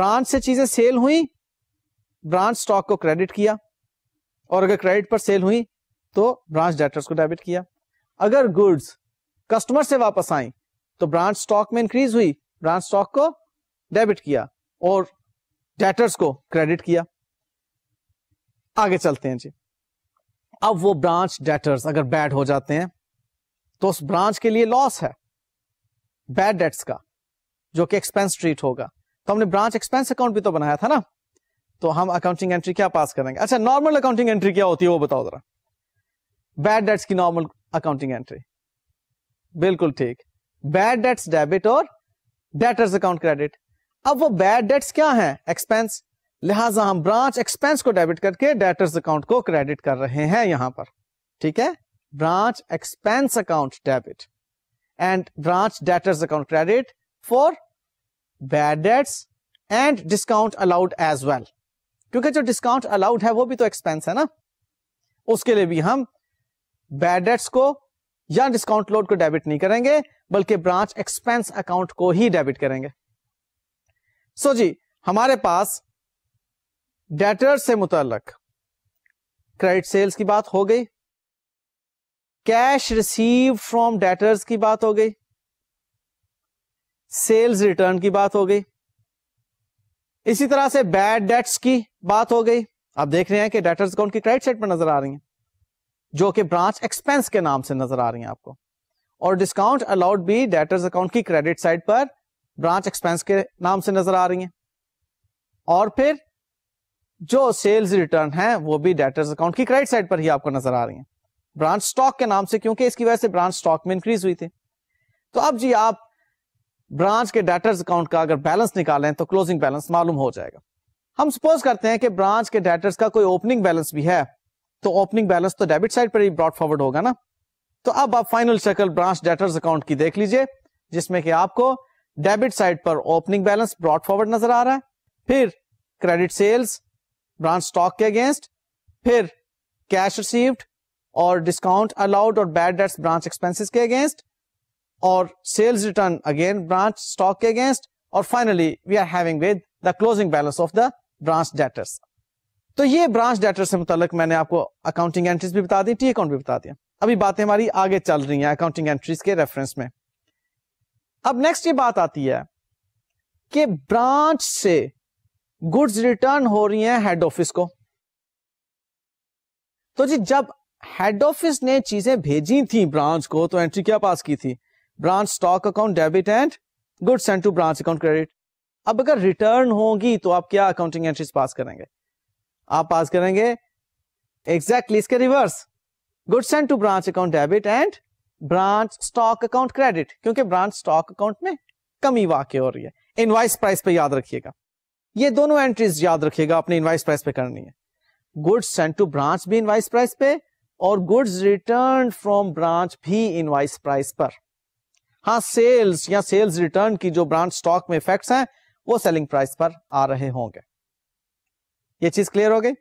ब्रांच से चीजें सेल हुई ब्रांच स्टॉक को क्रेडिट किया और अगर क्रेडिट पर सेल हुई तो ब्रांच डेटर्स को डेबिट किया अगर गुड्स कस्टमर से वापस आई तो ब्रांच स्टॉक में इंक्रीज हुई ब्रांच स्टॉक को डेबिट किया और डेटर्स को क्रेडिट किया आगे चलते हैं जी अब वो ब्रांच डेटर्स अगर बैड हो जाते हैं तो उस ब्रांच के लिए लॉस है बैड डेट्स का जो कि एक्सपेंस ट्रीट होगा तो हमने ब्रांच एक्सपेंस अकाउंट भी तो बनाया था ना तो हम अकाउंटिंग एंट्री क्या पास करेंगे अच्छा नॉर्मल अकाउंटिंग एंट्री क्या होती है वो बताओ जरा बैड डेट्स की नॉर्मल अकाउंटिंग एंट्री बिल्कुल ठीक बैड डेट्स डेबिट और डेटर्स अकाउंट क्रेडिट अब वो बैड डेट्स क्या है एक्सपेंस लिहाजा हम ब्रांच एक्सपेंस को डेबिट करके डेटर्स अकाउंट को क्रेडिट कर रहे हैं यहां पर ठीक है branch expense account debit and branch debtors account credit for bad debts and discount allowed as well क्योंकि जो डिस्काउंट अलाउड है वो भी तो एक्सपेंस है ना उसके लिए भी हम बैड डेट्स को या डिस्काउंट लोड को डेबिट नहीं करेंगे बल्कि ब्रांच एक्सपेंस अकाउंट को ही डेबिट करेंगे सो जी हमारे पास डेटर से मुतलक क्रेडिट सेल्स की बात हो गई कैश रिसीव फ्रॉम डेटर्स की बात हो गई सेल्स रिटर्न की बात हो गई इसी तरह से बैड डेट्स की बात हो गई आप देख रहे हैं कि डेटर्स अकाउंट की क्रेडिट सेट पर नजर आ रही हैं जो कि ब्रांच एक्सपेंस के नाम से नजर आ रही हैं आपको और डिस्काउंट अलाउड भी डेटर्स अकाउंट की क्रेडिट साइड पर ब्रांच एक्सपेंस के नाम से नजर आ रही है और फिर जो सेल्स रिटर्न है वो भी डेटर्स अकाउंट की क्रेडिट साइड पर ही आपको नजर आ रही है ब्रांच स्टॉक के नाम से क्योंकि इसकी वजह से ब्रांच स्टॉक में इंक्रीज हुई थी तो अब जी आप ब्रांच के डेटर्स अकाउंट का अगर बैलेंस निकालें तो क्लोजिंग बैलेंस मालूम हो जाएगा हम सपोज करते हैं कि ब्रांच के डेटर्स का कोई ओपनिंग बैलेंस भी है तो ओपनिंग बैलेंस तो डेबिट साइड पर ही ब्रॉड फॉरवर्ड होगा ना तो अब आप फाइनल शक्ल ब्रांच डेटर्स अकाउंट की देख लीजिए जिसमें कि आपको डेबिट साइड पर ओपनिंग बैलेंस ब्रॉड फॉरवर्ड नजर आ रहा है फिर क्रेडिट सेल्स ब्रांच स्टॉक के अगेंस्ट फिर कैश रिसीव्ड और डिस्काउंट अलाउड और बैड डेट्स ब्रांच एक्सपेंसिस के अगेंस्ट और sales return again branch stock के अगेंस्ट और finally we are having with the closing balance of the branch debtors तो ये ब्रांच डेटर से मुतालिक मैंने आपको अकाउंटिंग एंट्रीज भी बता दी टी अकाउंट भी बता दिया अभी बातें हमारी आगे चल रही हैं अकाउंटिंग एंट्रीज के रेफरेंस में अब नेक्स्ट ये बात आती है कि ब्रांच से गुड्स रिटर्न हो रही हैं हेड ऑफिस को तो जी जब हेड ऑफिस ने चीजें भेजी थी ब्रांच को तो एंट्री क्या पास की थी branch stock account debit and good send to branch account credit अब अगर रिटर्न होगी तो आप क्या अकाउंटिंग एंट्रीज पास करेंगे आप पास करेंगे एग्जैक्टली exactly इसके reverse good send to branch account debit and branch stock account credit क्योंकि ब्रांच स्टॉक अकाउंट में कमी वाकई हो रही है इनवाइस प्राइस पे याद रखिएगा ये दोनों एंट्रीज याद रखिएगा अपने इनवाइस प्राइस पे करनी है गुड्स सेंड टू ब्रांच भी इनवाइस प्राइस पे और गुड्स रिटर्न फ्रॉम ब्रांच भी इनवाइस प्राइस पर हाँ सेल्स या सेल्स रिटर्न की जो ब्रांच स्टॉक में इफेक्ट्स हैं वो सेलिंग प्राइस पर आ रहे होंगे ये चीज क्लियर हो गई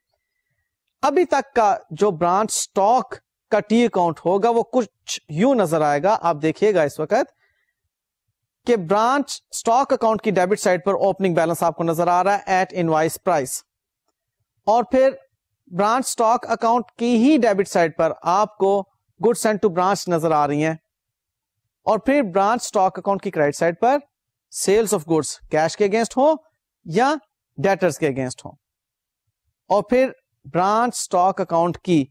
अभी तक का जो ब्रांच स्टॉक का टी अकाउंट होगा वो कुछ यू नजर आएगा आप देखिएगा इस वक्त कि ब्रांच स्टॉक अकाउंट की डेबिट साइड पर ओपनिंग बैलेंस आपको नजर आ रहा है एट इनवाइस प्राइस और फिर ब्रांच स्टॉक अकाउंट की ही डेबिट साइड पर आपको गुड सेंड टू ब्रांच नजर आ रही हैं और फिर ब्रांच स्टॉक अकाउंट की क्रेडिट साइड पर सेल्स ऑफ गुड्स कैश के अगेंस्ट हो या डेटर्स के अगेंस्ट हो और फिर ब्रांच स्टॉक अकाउंट की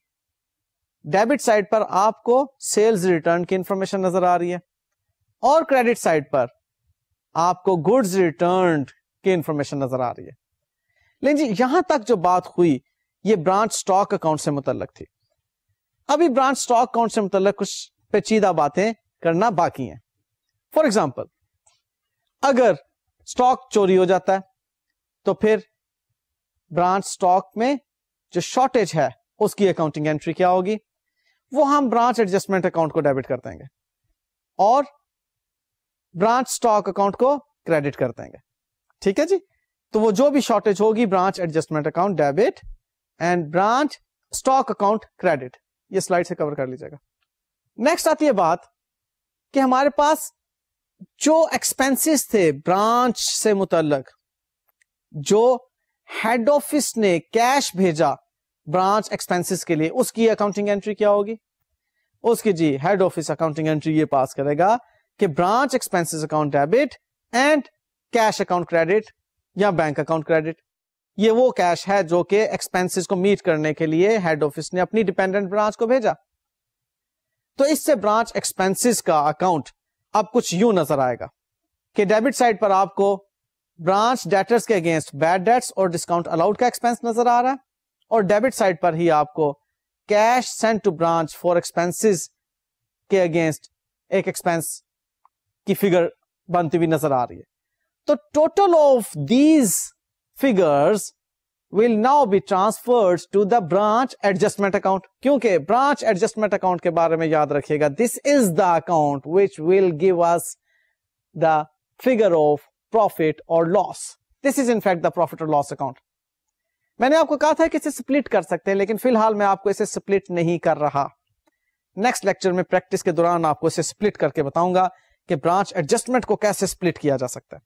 डेबिट साइड पर आपको सेल्स रिटर्न की इंफॉर्मेशन नजर आ रही है और क्रेडिट साइड पर आपको गुड्स रिटर्न की इंफॉर्मेशन नजर आ रही है लेकिन जी यहां तक जो बात हुई ये ब्रांच स्टॉक अकाउंट से मुतलक थी अभी ब्रांच स्टॉक अकाउंट से मुतल कुछ पेचीदा बातें करना बाकी है फॉर एग्जाम्पल अगर स्टॉक चोरी हो जाता है तो फिर ब्रांच स्टॉक में जो शॉर्टेज है उसकी अकाउंटिंग एंट्री क्या होगी वो हम ब्रांच एडजस्टमेंट अकाउंट को डेबिट कर देंगे और ब्रांच स्टॉक अकाउंट को क्रेडिट कर देंगे ठीक है जी तो वो जो भी शॉर्टेज होगी branch adjustment account debit and branch stock account credit ये स्लाइड से कवर कर लीजिएगा नेक्स्ट आती है बात कि हमारे पास जो एक्सपेंसिस थे ब्रांच से मुतल जो हेड ऑफिस ने कैश भेजा ब्रांच एक्सपेंसिस के लिए उसकी अकाउंटिंग एंट्री क्या होगी उसके जी हेड ऑफिस अकाउंटिंग एंट्री ये पास करेगा कि branch expenses account debit and cash account credit या बैंक अकाउंट क्रेडिट ये वो कैश है जो कि एक्सपेंसिस को मीट करने के लिए हेड ऑफिस ने अपनी डिपेंडेंट ब्रांच को भेजा तो इससे ब्रांच एक्सपेंसिस का अकाउंट अब कुछ यूं नजर आएगा कि डेबिट साइड पर आपको ब्रांच डेटर्स के अगेंस्ट बैड डेट्स और डिस्काउंट अलाउड का एक्सपेंस नजर आ रहा है और डेबिट साइड पर ही आपको cash sent to branch for expenses के अगेंस्ट एक एक्सपेंस की फिगर बनती हुई नजर आ रही है तो total of these figures will now be transferred to the branch adjustment account क्योंकि ब्रांच एडजस्टमेंट अकाउंट के बारे में याद रखिएगा this is the account which will give us the figure of profit और loss this is in fact the profit or loss account. मैंने आपको कहा था कि इसे स्प्लिट कर सकते हैं लेकिन फिलहाल मैं आपको इसे स्प्लिट नहीं कर रहा नेक्स्ट लेक्चर में प्रैक्टिस के दौरान आपको इसे स्प्लिट करके बताऊंगा कि ब्रांच एडजस्टमेंट को कैसे स्प्लिट किया जा सकता है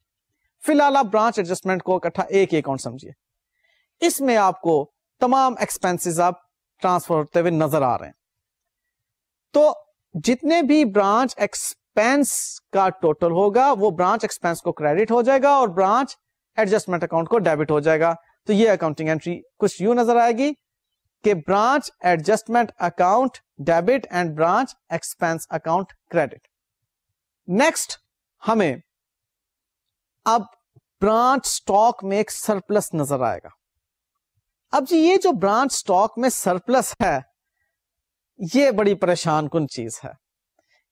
फिलहाल आप ब्रांच एडजस्टमेंट को इकट्ठा एक अकाउंट समझिए इसमें आपको तमाम एक्सपेंसिस आप ट्रांसफर होते हुए नजर आ रहे हैं तो जितने भी ब्रांच एक्सपेंस का टोटल होगा वो ब्रांच एक्सपेंस को क्रेडिट हो जाएगा और ब्रांच एडजस्टमेंट अकाउंट को डेबिट हो जाएगा तो ये अकाउंटिंग एंट्री कुछ यू नजर आएगी कि branch adjustment account debit and branch expense account credit next हमें अब ब्रांच स्टॉक में एक सरप्लस नजर आएगा अब जी ये जो ब्रांच स्टॉक में सरप्लस है ये बड़ी परेशान कन चीज है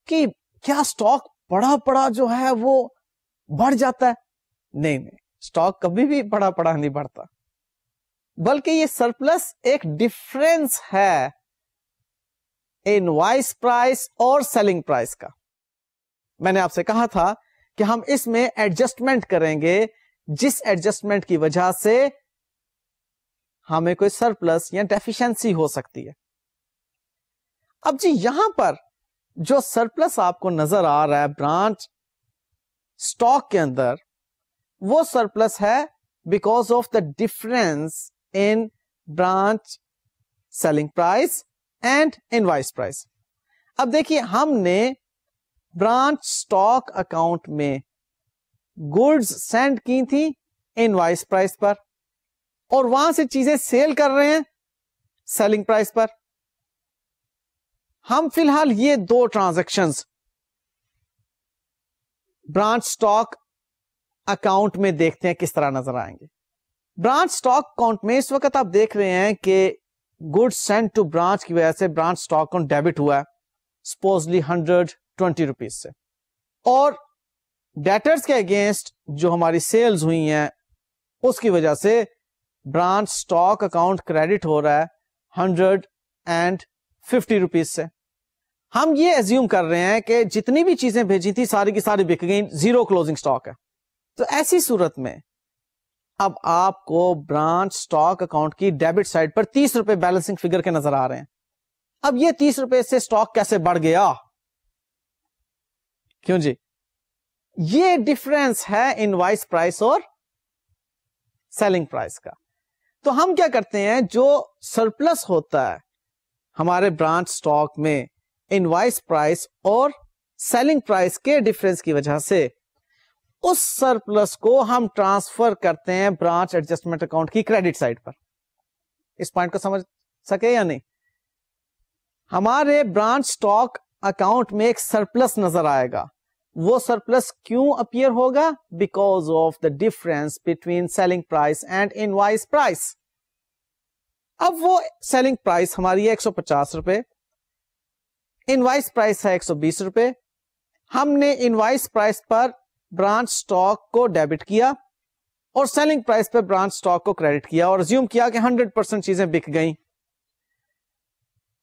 कि क्या स्टॉक बड़ा बड़ा जो है वो बढ़ जाता है नहीं नहीं स्टॉक कभी भी बड़ा बड़ा नहीं बढ़ता बल्कि ये सरप्लस एक डिफरेंस है इन इनवाइस प्राइस और सेलिंग प्राइस का मैंने आपसे कहा था कि हम इसमें एडजस्टमेंट करेंगे जिस एडजस्टमेंट की वजह से हमें कोई सरप्लस या डेफिशिएंसी हो सकती है अब जी यहां पर जो सरप्लस आपको नजर आ रहा है ब्रांच स्टॉक के अंदर वो सरप्लस है because of the difference in branch selling price and invoice price अब देखिए हमने ब्रांच स्टॉक अकाउंट में गुड्स सेंड की थी इन वाइस प्राइस पर और वहां से चीजें सेल कर रहे हैं सेलिंग प्राइस पर हम फिलहाल ये दो ट्रांजेक्शन ब्रांच स्टॉक अकाउंट में देखते हैं किस तरह नजर आएंगे ब्रांच स्टॉक काउंट में इस वक्त आप देख रहे हैं कि गुड सेंड टू ब्रांच की वजह से ब्रांच स्टॉक काउंट डेबिट हुआ है सपोजली हंड्रेड ट्वेंटी रुपीज से और डेटर्स के अगेंस्ट जो हमारी सेल्स हुई हैं उसकी वजह से ब्रांच स्टॉक अकाउंट क्रेडिट हो रहा है हंड्रेड एंड फिफ्टी रुपीज से हम ये एज्यूम कर रहे हैं कि जितनी भी चीजें भेजी थी सारी की सारी बिक गई जीरो क्लोजिंग स्टॉक है तो ऐसी सूरत में अब आपको ब्रांच स्टॉक अकाउंट की डेबिट साइड पर तीस रुपए बैलेंसिंग फिगर के नजर आ रहे हैं अब ये तीस रुपए से स्टॉक कैसे बढ़ गया क्यों जी ये डिफरेंस है इनवाइस प्राइस और सेलिंग प्राइस का तो हम क्या करते हैं जो सरप्लस होता है हमारे ब्रांच स्टॉक में इन वाइस प्राइस और सेलिंग प्राइस के डिफरेंस की वजह से उस सरप्लस को हम ट्रांसफर करते हैं ब्रांच एडजस्टमेंट अकाउंट की क्रेडिट साइड पर इस पॉइंट को समझ सके या नहीं हमारे ब्रांच स्टॉक अकाउंट में एक सरप्लस नजर आएगा वो सरप्लस क्यों अपियर होगा because of the difference between selling price and invoice price अब वो सेलिंग प्राइस हमारी है एक सौ पचास रुपए इनवाइस प्राइस है एक सौ बीस रुपए हमने इनवाइस प्राइस पर ब्रांच स्टॉक को डेबिट किया और सेलिंग प्राइस पे ब्रांच स्टॉक को क्रेडिट किया और ज्यूम किया कि 100 परसेंट चीजें बिक गई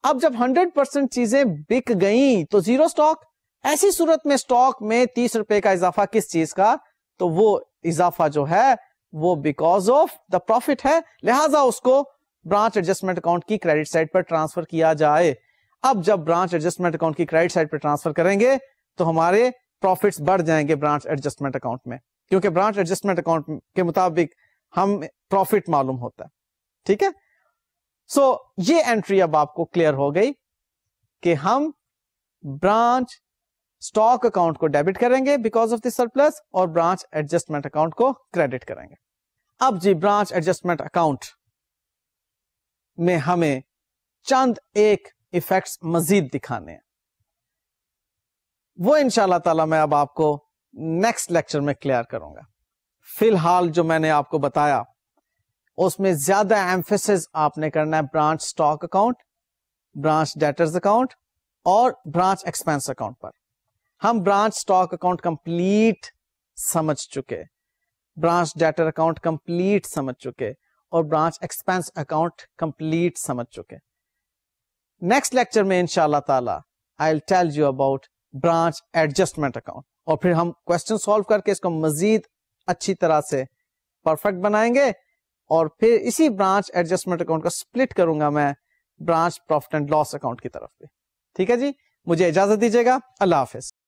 अब जब 100 परसेंट चीजें बिक गई तो जीरो स्टॉक ऐसी सूरत में स्टॉक में तीस रुपए का इजाफा किस चीज का तो वो इजाफा जो है वो बिकॉज ऑफ द प्रॉफिट है लिहाजा उसको ब्रांच एडजस्टमेंट अकाउंट की क्रेडिट साइड पर ट्रांसफर किया जाए अब जब ब्रांच एडजस्टमेंट अकाउंट की क्रेडिट साइड पर ट्रांसफर करेंगे तो हमारे प्रॉफिट्स बढ़ जाएंगे ब्रांच एडजस्टमेंट अकाउंट में क्योंकि ब्रांच एडजस्टमेंट अकाउंट के मुताबिक हम प्रॉफिट मालूम होता है ठीक है सो so, ये एंट्री अब आपको क्लियर हो गई कि हम ब्रांच स्टॉक अकाउंट को डेबिट करेंगे बिकॉज ऑफ दिस सरप्लस और ब्रांच एडजस्टमेंट अकाउंट को क्रेडिट करेंगे अब जी ब्रांच एडजस्टमेंट अकाउंट में हमें चंद एक इफेक्ट्स मजीद दिखाने हैं वो इनशाला तला मैं अब आपको नेक्स्ट लेक्चर में क्लियर करूंगा फिलहाल जो मैंने आपको बताया उसमें ज्यादा एम्फेसिस आपने करना है branch stock account branch debtors account और ब्रांच एक्सपेंस अकाउंट पर हम ब्रांच स्टॉक अकाउंट कंप्लीट समझ चुके ब्रांच डेटर अकाउंट कंप्लीट समझ चुके और ब्रांच एक्सपेंस अकाउंट कंप्लीट समझ चुके नेक्स्ट लेक्चर में इंशाल्लाह ताला I tell you about branch adjustment account और फिर हम क्वेश्चन सॉल्व करके इसको मजीद अच्छी तरह से परफेक्ट बनाएंगे और फिर इसी ब्रांच एडजस्टमेंट अकाउंट का स्प्लिट करूंगा मैं branch profit and loss account की तरफ भी ठीक है जी मुझे इजाजत दीजिएगा अल्लाह हाफिज